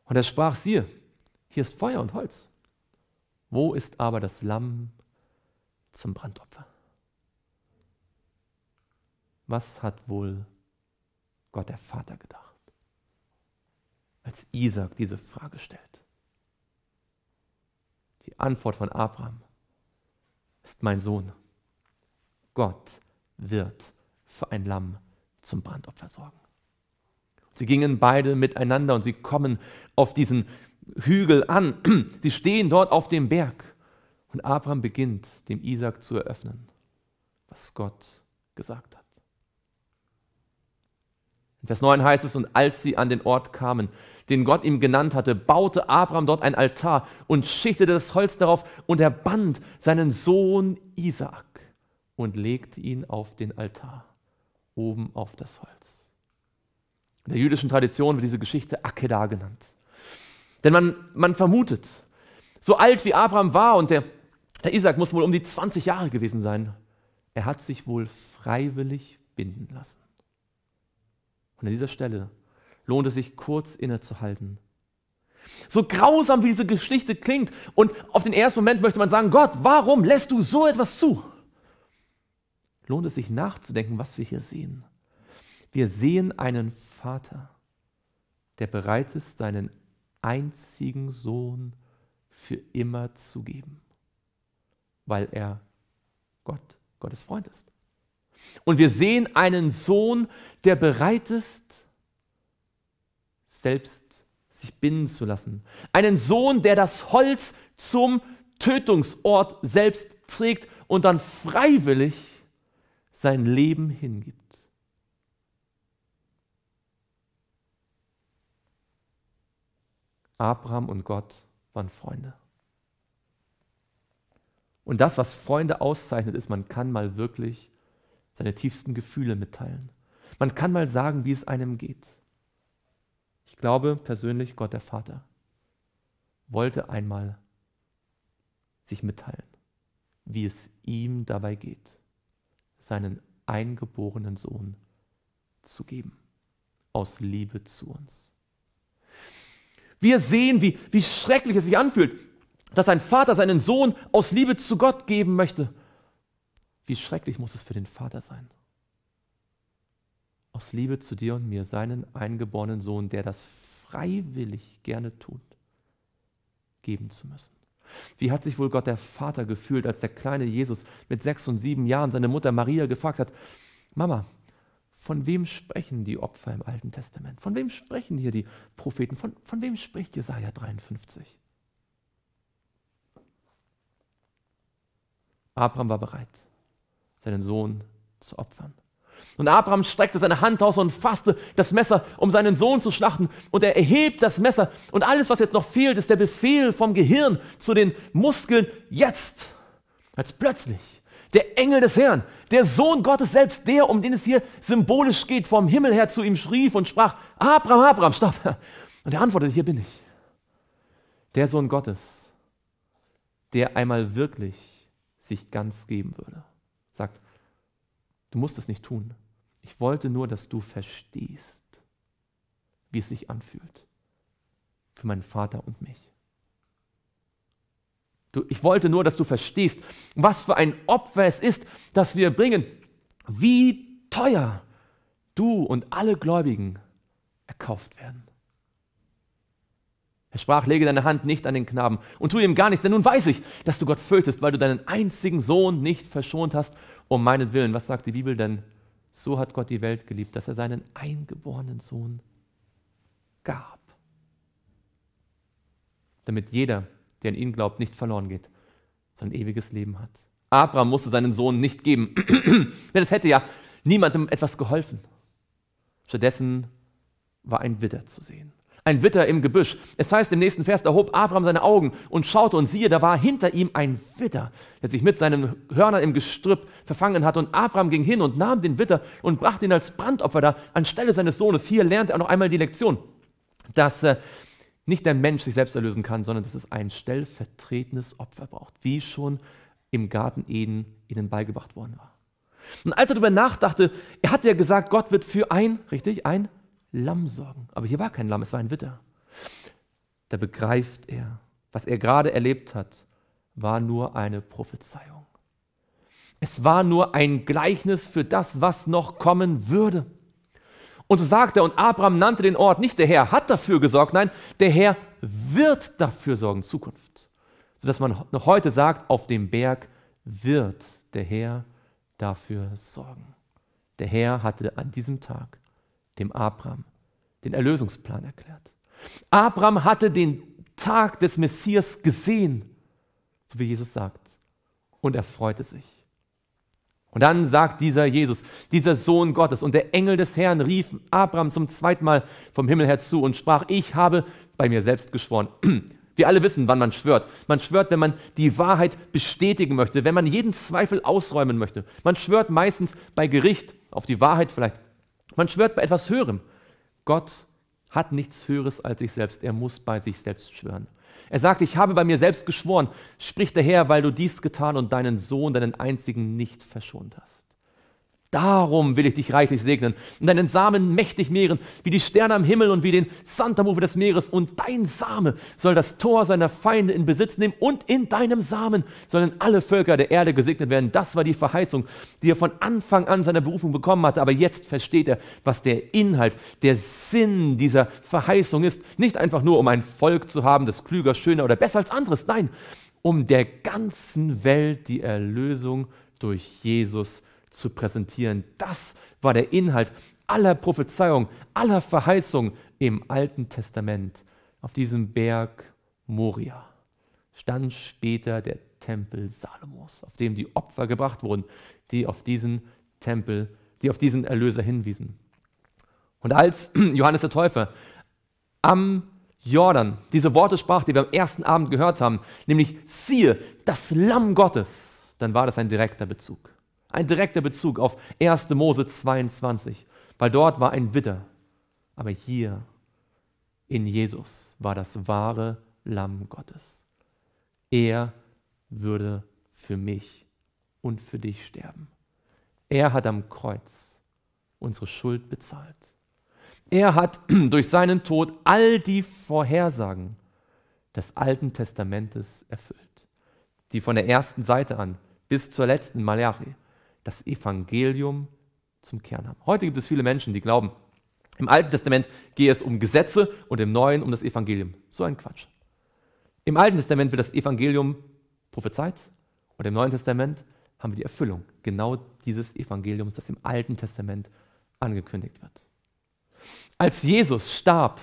Und er sprach, siehe, hier ist Feuer und Holz. Wo ist aber das Lamm zum Brandopfer. Was hat wohl Gott der Vater gedacht, als Isaac diese Frage stellt? Die Antwort von Abraham ist mein Sohn. Gott wird für ein Lamm zum Brandopfer sorgen. Sie gingen beide miteinander und sie kommen auf diesen Hügel an. Sie stehen dort auf dem Berg. Und Abraham beginnt, dem Isaac zu eröffnen, was Gott gesagt hat. In Vers 9 heißt es, und als sie an den Ort kamen, den Gott ihm genannt hatte, baute Abraham dort ein Altar und schichtete das Holz darauf und er band seinen Sohn Isaac und legte ihn auf den Altar, oben auf das Holz. In der jüdischen Tradition wird diese Geschichte Akedah genannt. Denn man, man vermutet, so alt wie Abraham war und der der Isaac muss wohl um die 20 Jahre gewesen sein. Er hat sich wohl freiwillig binden lassen. Und an dieser Stelle lohnt es sich kurz innezuhalten. So grausam wie diese Geschichte klingt und auf den ersten Moment möchte man sagen, Gott, warum lässt du so etwas zu? Lohnt es sich nachzudenken, was wir hier sehen. Wir sehen einen Vater, der bereit ist, seinen einzigen Sohn für immer zu geben weil er Gott, Gottes Freund ist. Und wir sehen einen Sohn, der bereit ist, selbst sich binden zu lassen. Einen Sohn, der das Holz zum Tötungsort selbst trägt und dann freiwillig sein Leben hingibt. Abraham und Gott waren Freunde. Und das, was Freunde auszeichnet, ist, man kann mal wirklich seine tiefsten Gefühle mitteilen. Man kann mal sagen, wie es einem geht. Ich glaube persönlich, Gott der Vater wollte einmal sich mitteilen, wie es ihm dabei geht, seinen eingeborenen Sohn zu geben, aus Liebe zu uns. Wir sehen, wie, wie schrecklich es sich anfühlt dass ein Vater seinen Sohn aus Liebe zu Gott geben möchte. Wie schrecklich muss es für den Vater sein. Aus Liebe zu dir und mir seinen eingeborenen Sohn, der das freiwillig gerne tut, geben zu müssen. Wie hat sich wohl Gott der Vater gefühlt, als der kleine Jesus mit sechs und sieben Jahren seine Mutter Maria gefragt hat, Mama, von wem sprechen die Opfer im Alten Testament? Von wem sprechen hier die Propheten? Von, von wem spricht Jesaja 53? Abraham war bereit, seinen Sohn zu opfern. Und Abraham streckte seine Hand aus und fasste das Messer, um seinen Sohn zu schlachten. Und er erhebt das Messer. Und alles, was jetzt noch fehlt, ist der Befehl vom Gehirn zu den Muskeln. Jetzt, als plötzlich, der Engel des Herrn, der Sohn Gottes selbst, der, um den es hier symbolisch geht, vom Himmel her zu ihm schrief und sprach, Abraham, Abraham, stopp. Und er antwortete, hier bin ich. Der Sohn Gottes, der einmal wirklich sich ganz geben würde. Sagt, du musst es nicht tun. Ich wollte nur, dass du verstehst, wie es sich anfühlt. Für meinen Vater und mich. Du, ich wollte nur, dass du verstehst, was für ein Opfer es ist, das wir bringen. Wie teuer du und alle Gläubigen erkauft werden. Er sprach, lege deine Hand nicht an den Knaben und tu ihm gar nichts, denn nun weiß ich, dass du Gott fürchtest, weil du deinen einzigen Sohn nicht verschont hast, um meinetwillen. Was sagt die Bibel denn? So hat Gott die Welt geliebt, dass er seinen eingeborenen Sohn gab, damit jeder, der an ihn glaubt, nicht verloren geht, sondern ewiges Leben hat. Abraham musste seinen Sohn nicht geben, denn es hätte ja niemandem etwas geholfen. Stattdessen war ein Widder zu sehen ein Witter im Gebüsch. Es heißt im nächsten Vers, erhob Abraham seine Augen und schaute und siehe, da war hinter ihm ein Witter, der sich mit seinen Hörnern im Gestrüpp verfangen hat. Und Abraham ging hin und nahm den Witter und brachte ihn als Brandopfer da anstelle seines Sohnes. Hier lernt er noch einmal die Lektion, dass äh, nicht der Mensch sich selbst erlösen kann, sondern dass es ein stellvertretendes Opfer braucht, wie schon im Garten Eden ihnen beigebracht worden war. Und als er darüber nachdachte, er hatte ja gesagt, Gott wird für ein, richtig, ein Lamm sorgen. Aber hier war kein Lamm, es war ein Witter. Da begreift er, was er gerade erlebt hat, war nur eine Prophezeiung. Es war nur ein Gleichnis für das, was noch kommen würde. Und so sagt er, und Abraham nannte den Ort nicht, der Herr hat dafür gesorgt, nein, der Herr wird dafür sorgen, Zukunft. Sodass man noch heute sagt, auf dem Berg wird der Herr dafür sorgen. Der Herr hatte an diesem Tag dem Abraham den Erlösungsplan erklärt. Abraham hatte den Tag des Messias gesehen, so wie Jesus sagt, und er freute sich. Und dann sagt dieser Jesus, dieser Sohn Gottes, und der Engel des Herrn rief Abraham zum zweiten Mal vom Himmel her zu und sprach, ich habe bei mir selbst geschworen. Wir alle wissen, wann man schwört. Man schwört, wenn man die Wahrheit bestätigen möchte, wenn man jeden Zweifel ausräumen möchte. Man schwört meistens bei Gericht auf die Wahrheit vielleicht man schwört bei etwas Höherem. Gott hat nichts Höheres als sich selbst. Er muss bei sich selbst schwören. Er sagt, ich habe bei mir selbst geschworen, sprich der Herr, weil du dies getan und deinen Sohn, deinen einzigen, nicht verschont hast. Darum will ich dich reichlich segnen und deinen Samen mächtig mehren, wie die Sterne am Himmel und wie den Sand am Ufer des Meeres. Und dein Same soll das Tor seiner Feinde in Besitz nehmen und in deinem Samen sollen alle Völker der Erde gesegnet werden. Das war die Verheißung, die er von Anfang an seiner Berufung bekommen hatte. Aber jetzt versteht er, was der Inhalt, der Sinn dieser Verheißung ist. Nicht einfach nur, um ein Volk zu haben, das klüger, schöner oder besser als anderes. Nein, um der ganzen Welt die Erlösung durch Jesus zu zu präsentieren. Das war der Inhalt aller Prophezeiung, aller Verheißung im Alten Testament. Auf diesem Berg Moria stand später der Tempel Salomos, auf dem die Opfer gebracht wurden, die auf diesen Tempel, die auf diesen Erlöser hinwiesen. Und als Johannes der Täufer am Jordan diese Worte sprach, die wir am ersten Abend gehört haben, nämlich siehe, das Lamm Gottes, dann war das ein direkter Bezug. Ein direkter Bezug auf 1. Mose 22, weil dort war ein Witter. Aber hier in Jesus war das wahre Lamm Gottes. Er würde für mich und für dich sterben. Er hat am Kreuz unsere Schuld bezahlt. Er hat durch seinen Tod all die Vorhersagen des Alten Testamentes erfüllt, die von der ersten Seite an bis zur letzten Malachi das Evangelium zum Kern haben. Heute gibt es viele Menschen, die glauben, im Alten Testament gehe es um Gesetze und im Neuen um das Evangelium. So ein Quatsch. Im Alten Testament wird das Evangelium prophezeit und im Neuen Testament haben wir die Erfüllung genau dieses Evangeliums, das im Alten Testament angekündigt wird. Als Jesus starb,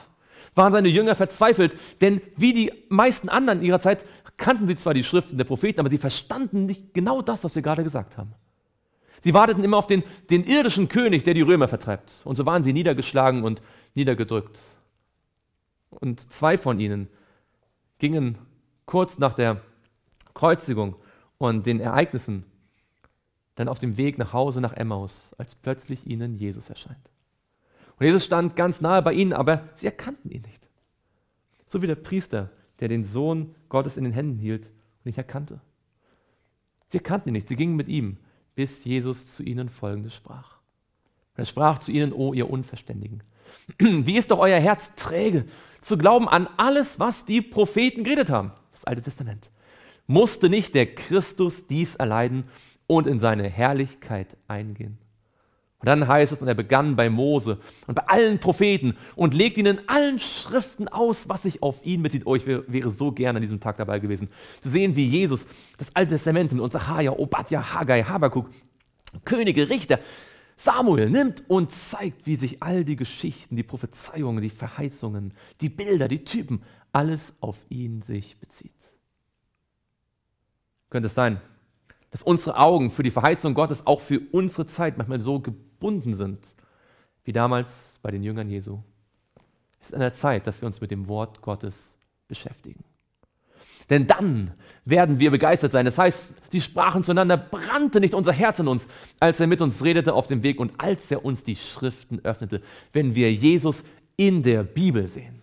waren seine Jünger verzweifelt, denn wie die meisten anderen ihrer Zeit kannten sie zwar die Schriften der Propheten, aber sie verstanden nicht genau das, was wir gerade gesagt haben. Sie warteten immer auf den, den irdischen König, der die Römer vertreibt. Und so waren sie niedergeschlagen und niedergedrückt. Und zwei von ihnen gingen kurz nach der Kreuzigung und den Ereignissen dann auf dem Weg nach Hause nach Emmaus, als plötzlich ihnen Jesus erscheint. Und Jesus stand ganz nahe bei ihnen, aber sie erkannten ihn nicht. So wie der Priester, der den Sohn Gottes in den Händen hielt und nicht erkannte. Sie erkannten ihn nicht, sie gingen mit ihm, bis Jesus zu ihnen folgendes sprach. er sprach zu ihnen, o ihr Unverständigen, wie ist doch euer Herz träge, zu glauben an alles, was die Propheten geredet haben, das Alte Testament. Musste nicht der Christus dies erleiden und in seine Herrlichkeit eingehen? Und dann heißt es, und er begann bei Mose und bei allen Propheten und legt ihnen in allen Schriften aus, was sich auf ihn bezieht. Oh, ich wäre, wäre so gern an diesem Tag dabei gewesen, zu sehen, wie Jesus das Alte Testament mit uns, Achaia, Obadja, Haggai, Habakuk, Könige, Richter, Samuel nimmt und zeigt, wie sich all die Geschichten, die Prophezeiungen, die Verheißungen, die Bilder, die Typen, alles auf ihn sich bezieht. Könnte es sein, dass unsere Augen für die Verheißung Gottes auch für unsere Zeit manchmal so gebildet gebunden sind, wie damals bei den Jüngern Jesu. Es ist an der Zeit, dass wir uns mit dem Wort Gottes beschäftigen. Denn dann werden wir begeistert sein. Das heißt, sie sprachen zueinander, brannte nicht unser Herz in uns, als er mit uns redete auf dem Weg und als er uns die Schriften öffnete. Wenn wir Jesus in der Bibel sehen,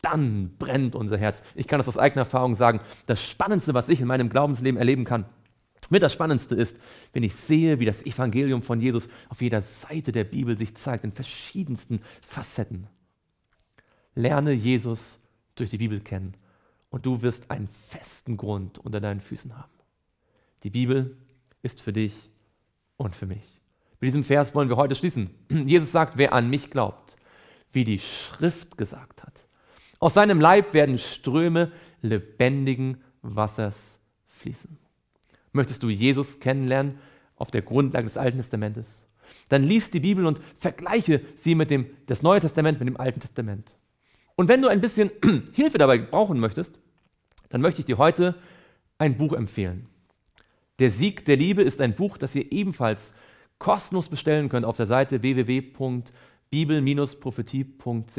dann brennt unser Herz. Ich kann das aus eigener Erfahrung sagen. Das Spannendste, was ich in meinem Glaubensleben erleben kann, mit das Spannendste ist, wenn ich sehe, wie das Evangelium von Jesus auf jeder Seite der Bibel sich zeigt, in verschiedensten Facetten. Lerne Jesus durch die Bibel kennen und du wirst einen festen Grund unter deinen Füßen haben. Die Bibel ist für dich und für mich. Mit diesem Vers wollen wir heute schließen. Jesus sagt, wer an mich glaubt, wie die Schrift gesagt hat, aus seinem Leib werden Ströme lebendigen Wassers fließen. Möchtest du Jesus kennenlernen auf der Grundlage des Alten Testamentes? Dann liest die Bibel und vergleiche sie mit dem das Neue Testament mit dem Alten Testament. Und wenn du ein bisschen Hilfe dabei brauchen möchtest, dann möchte ich dir heute ein Buch empfehlen. Der Sieg der Liebe ist ein Buch, das ihr ebenfalls kostenlos bestellen könnt auf der Seite www.bibel-prophetie.ch,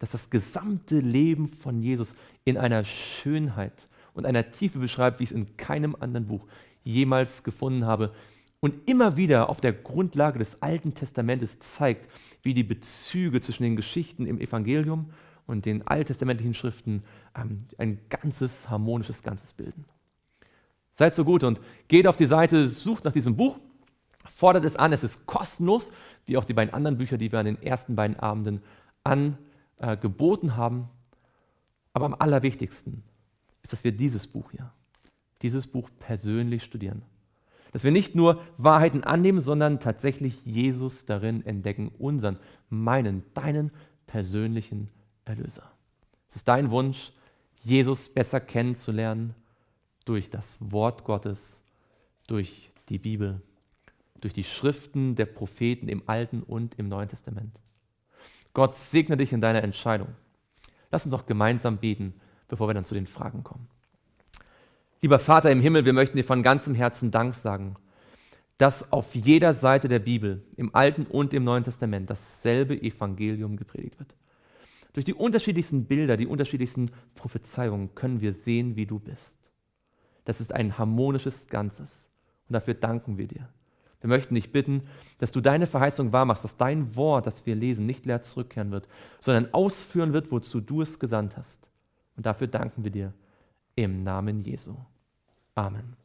das das gesamte Leben von Jesus in einer Schönheit und einer Tiefe beschreibt, wie ich es in keinem anderen Buch jemals gefunden habe. Und immer wieder auf der Grundlage des Alten Testamentes zeigt, wie die Bezüge zwischen den Geschichten im Evangelium und den alttestamentlichen Schriften ähm, ein ganzes harmonisches Ganzes bilden. Seid so gut und geht auf die Seite, sucht nach diesem Buch, fordert es an, es ist kostenlos, wie auch die beiden anderen Bücher, die wir an den ersten beiden Abenden angeboten haben. Aber am allerwichtigsten, ist, dass wir dieses Buch hier, dieses Buch persönlich studieren. Dass wir nicht nur Wahrheiten annehmen, sondern tatsächlich Jesus darin entdecken, unseren, meinen, deinen persönlichen Erlöser. Es ist dein Wunsch, Jesus besser kennenzulernen durch das Wort Gottes, durch die Bibel, durch die Schriften der Propheten im Alten und im Neuen Testament. Gott segne dich in deiner Entscheidung. Lass uns auch gemeinsam beten bevor wir dann zu den Fragen kommen. Lieber Vater im Himmel, wir möchten dir von ganzem Herzen Dank sagen, dass auf jeder Seite der Bibel, im Alten und im Neuen Testament, dasselbe Evangelium gepredigt wird. Durch die unterschiedlichsten Bilder, die unterschiedlichsten Prophezeiungen können wir sehen, wie du bist. Das ist ein harmonisches Ganzes. Und dafür danken wir dir. Wir möchten dich bitten, dass du deine Verheißung wahrmachst, dass dein Wort, das wir lesen, nicht leer zurückkehren wird, sondern ausführen wird, wozu du es gesandt hast. Und dafür danken wir dir im Namen Jesu. Amen.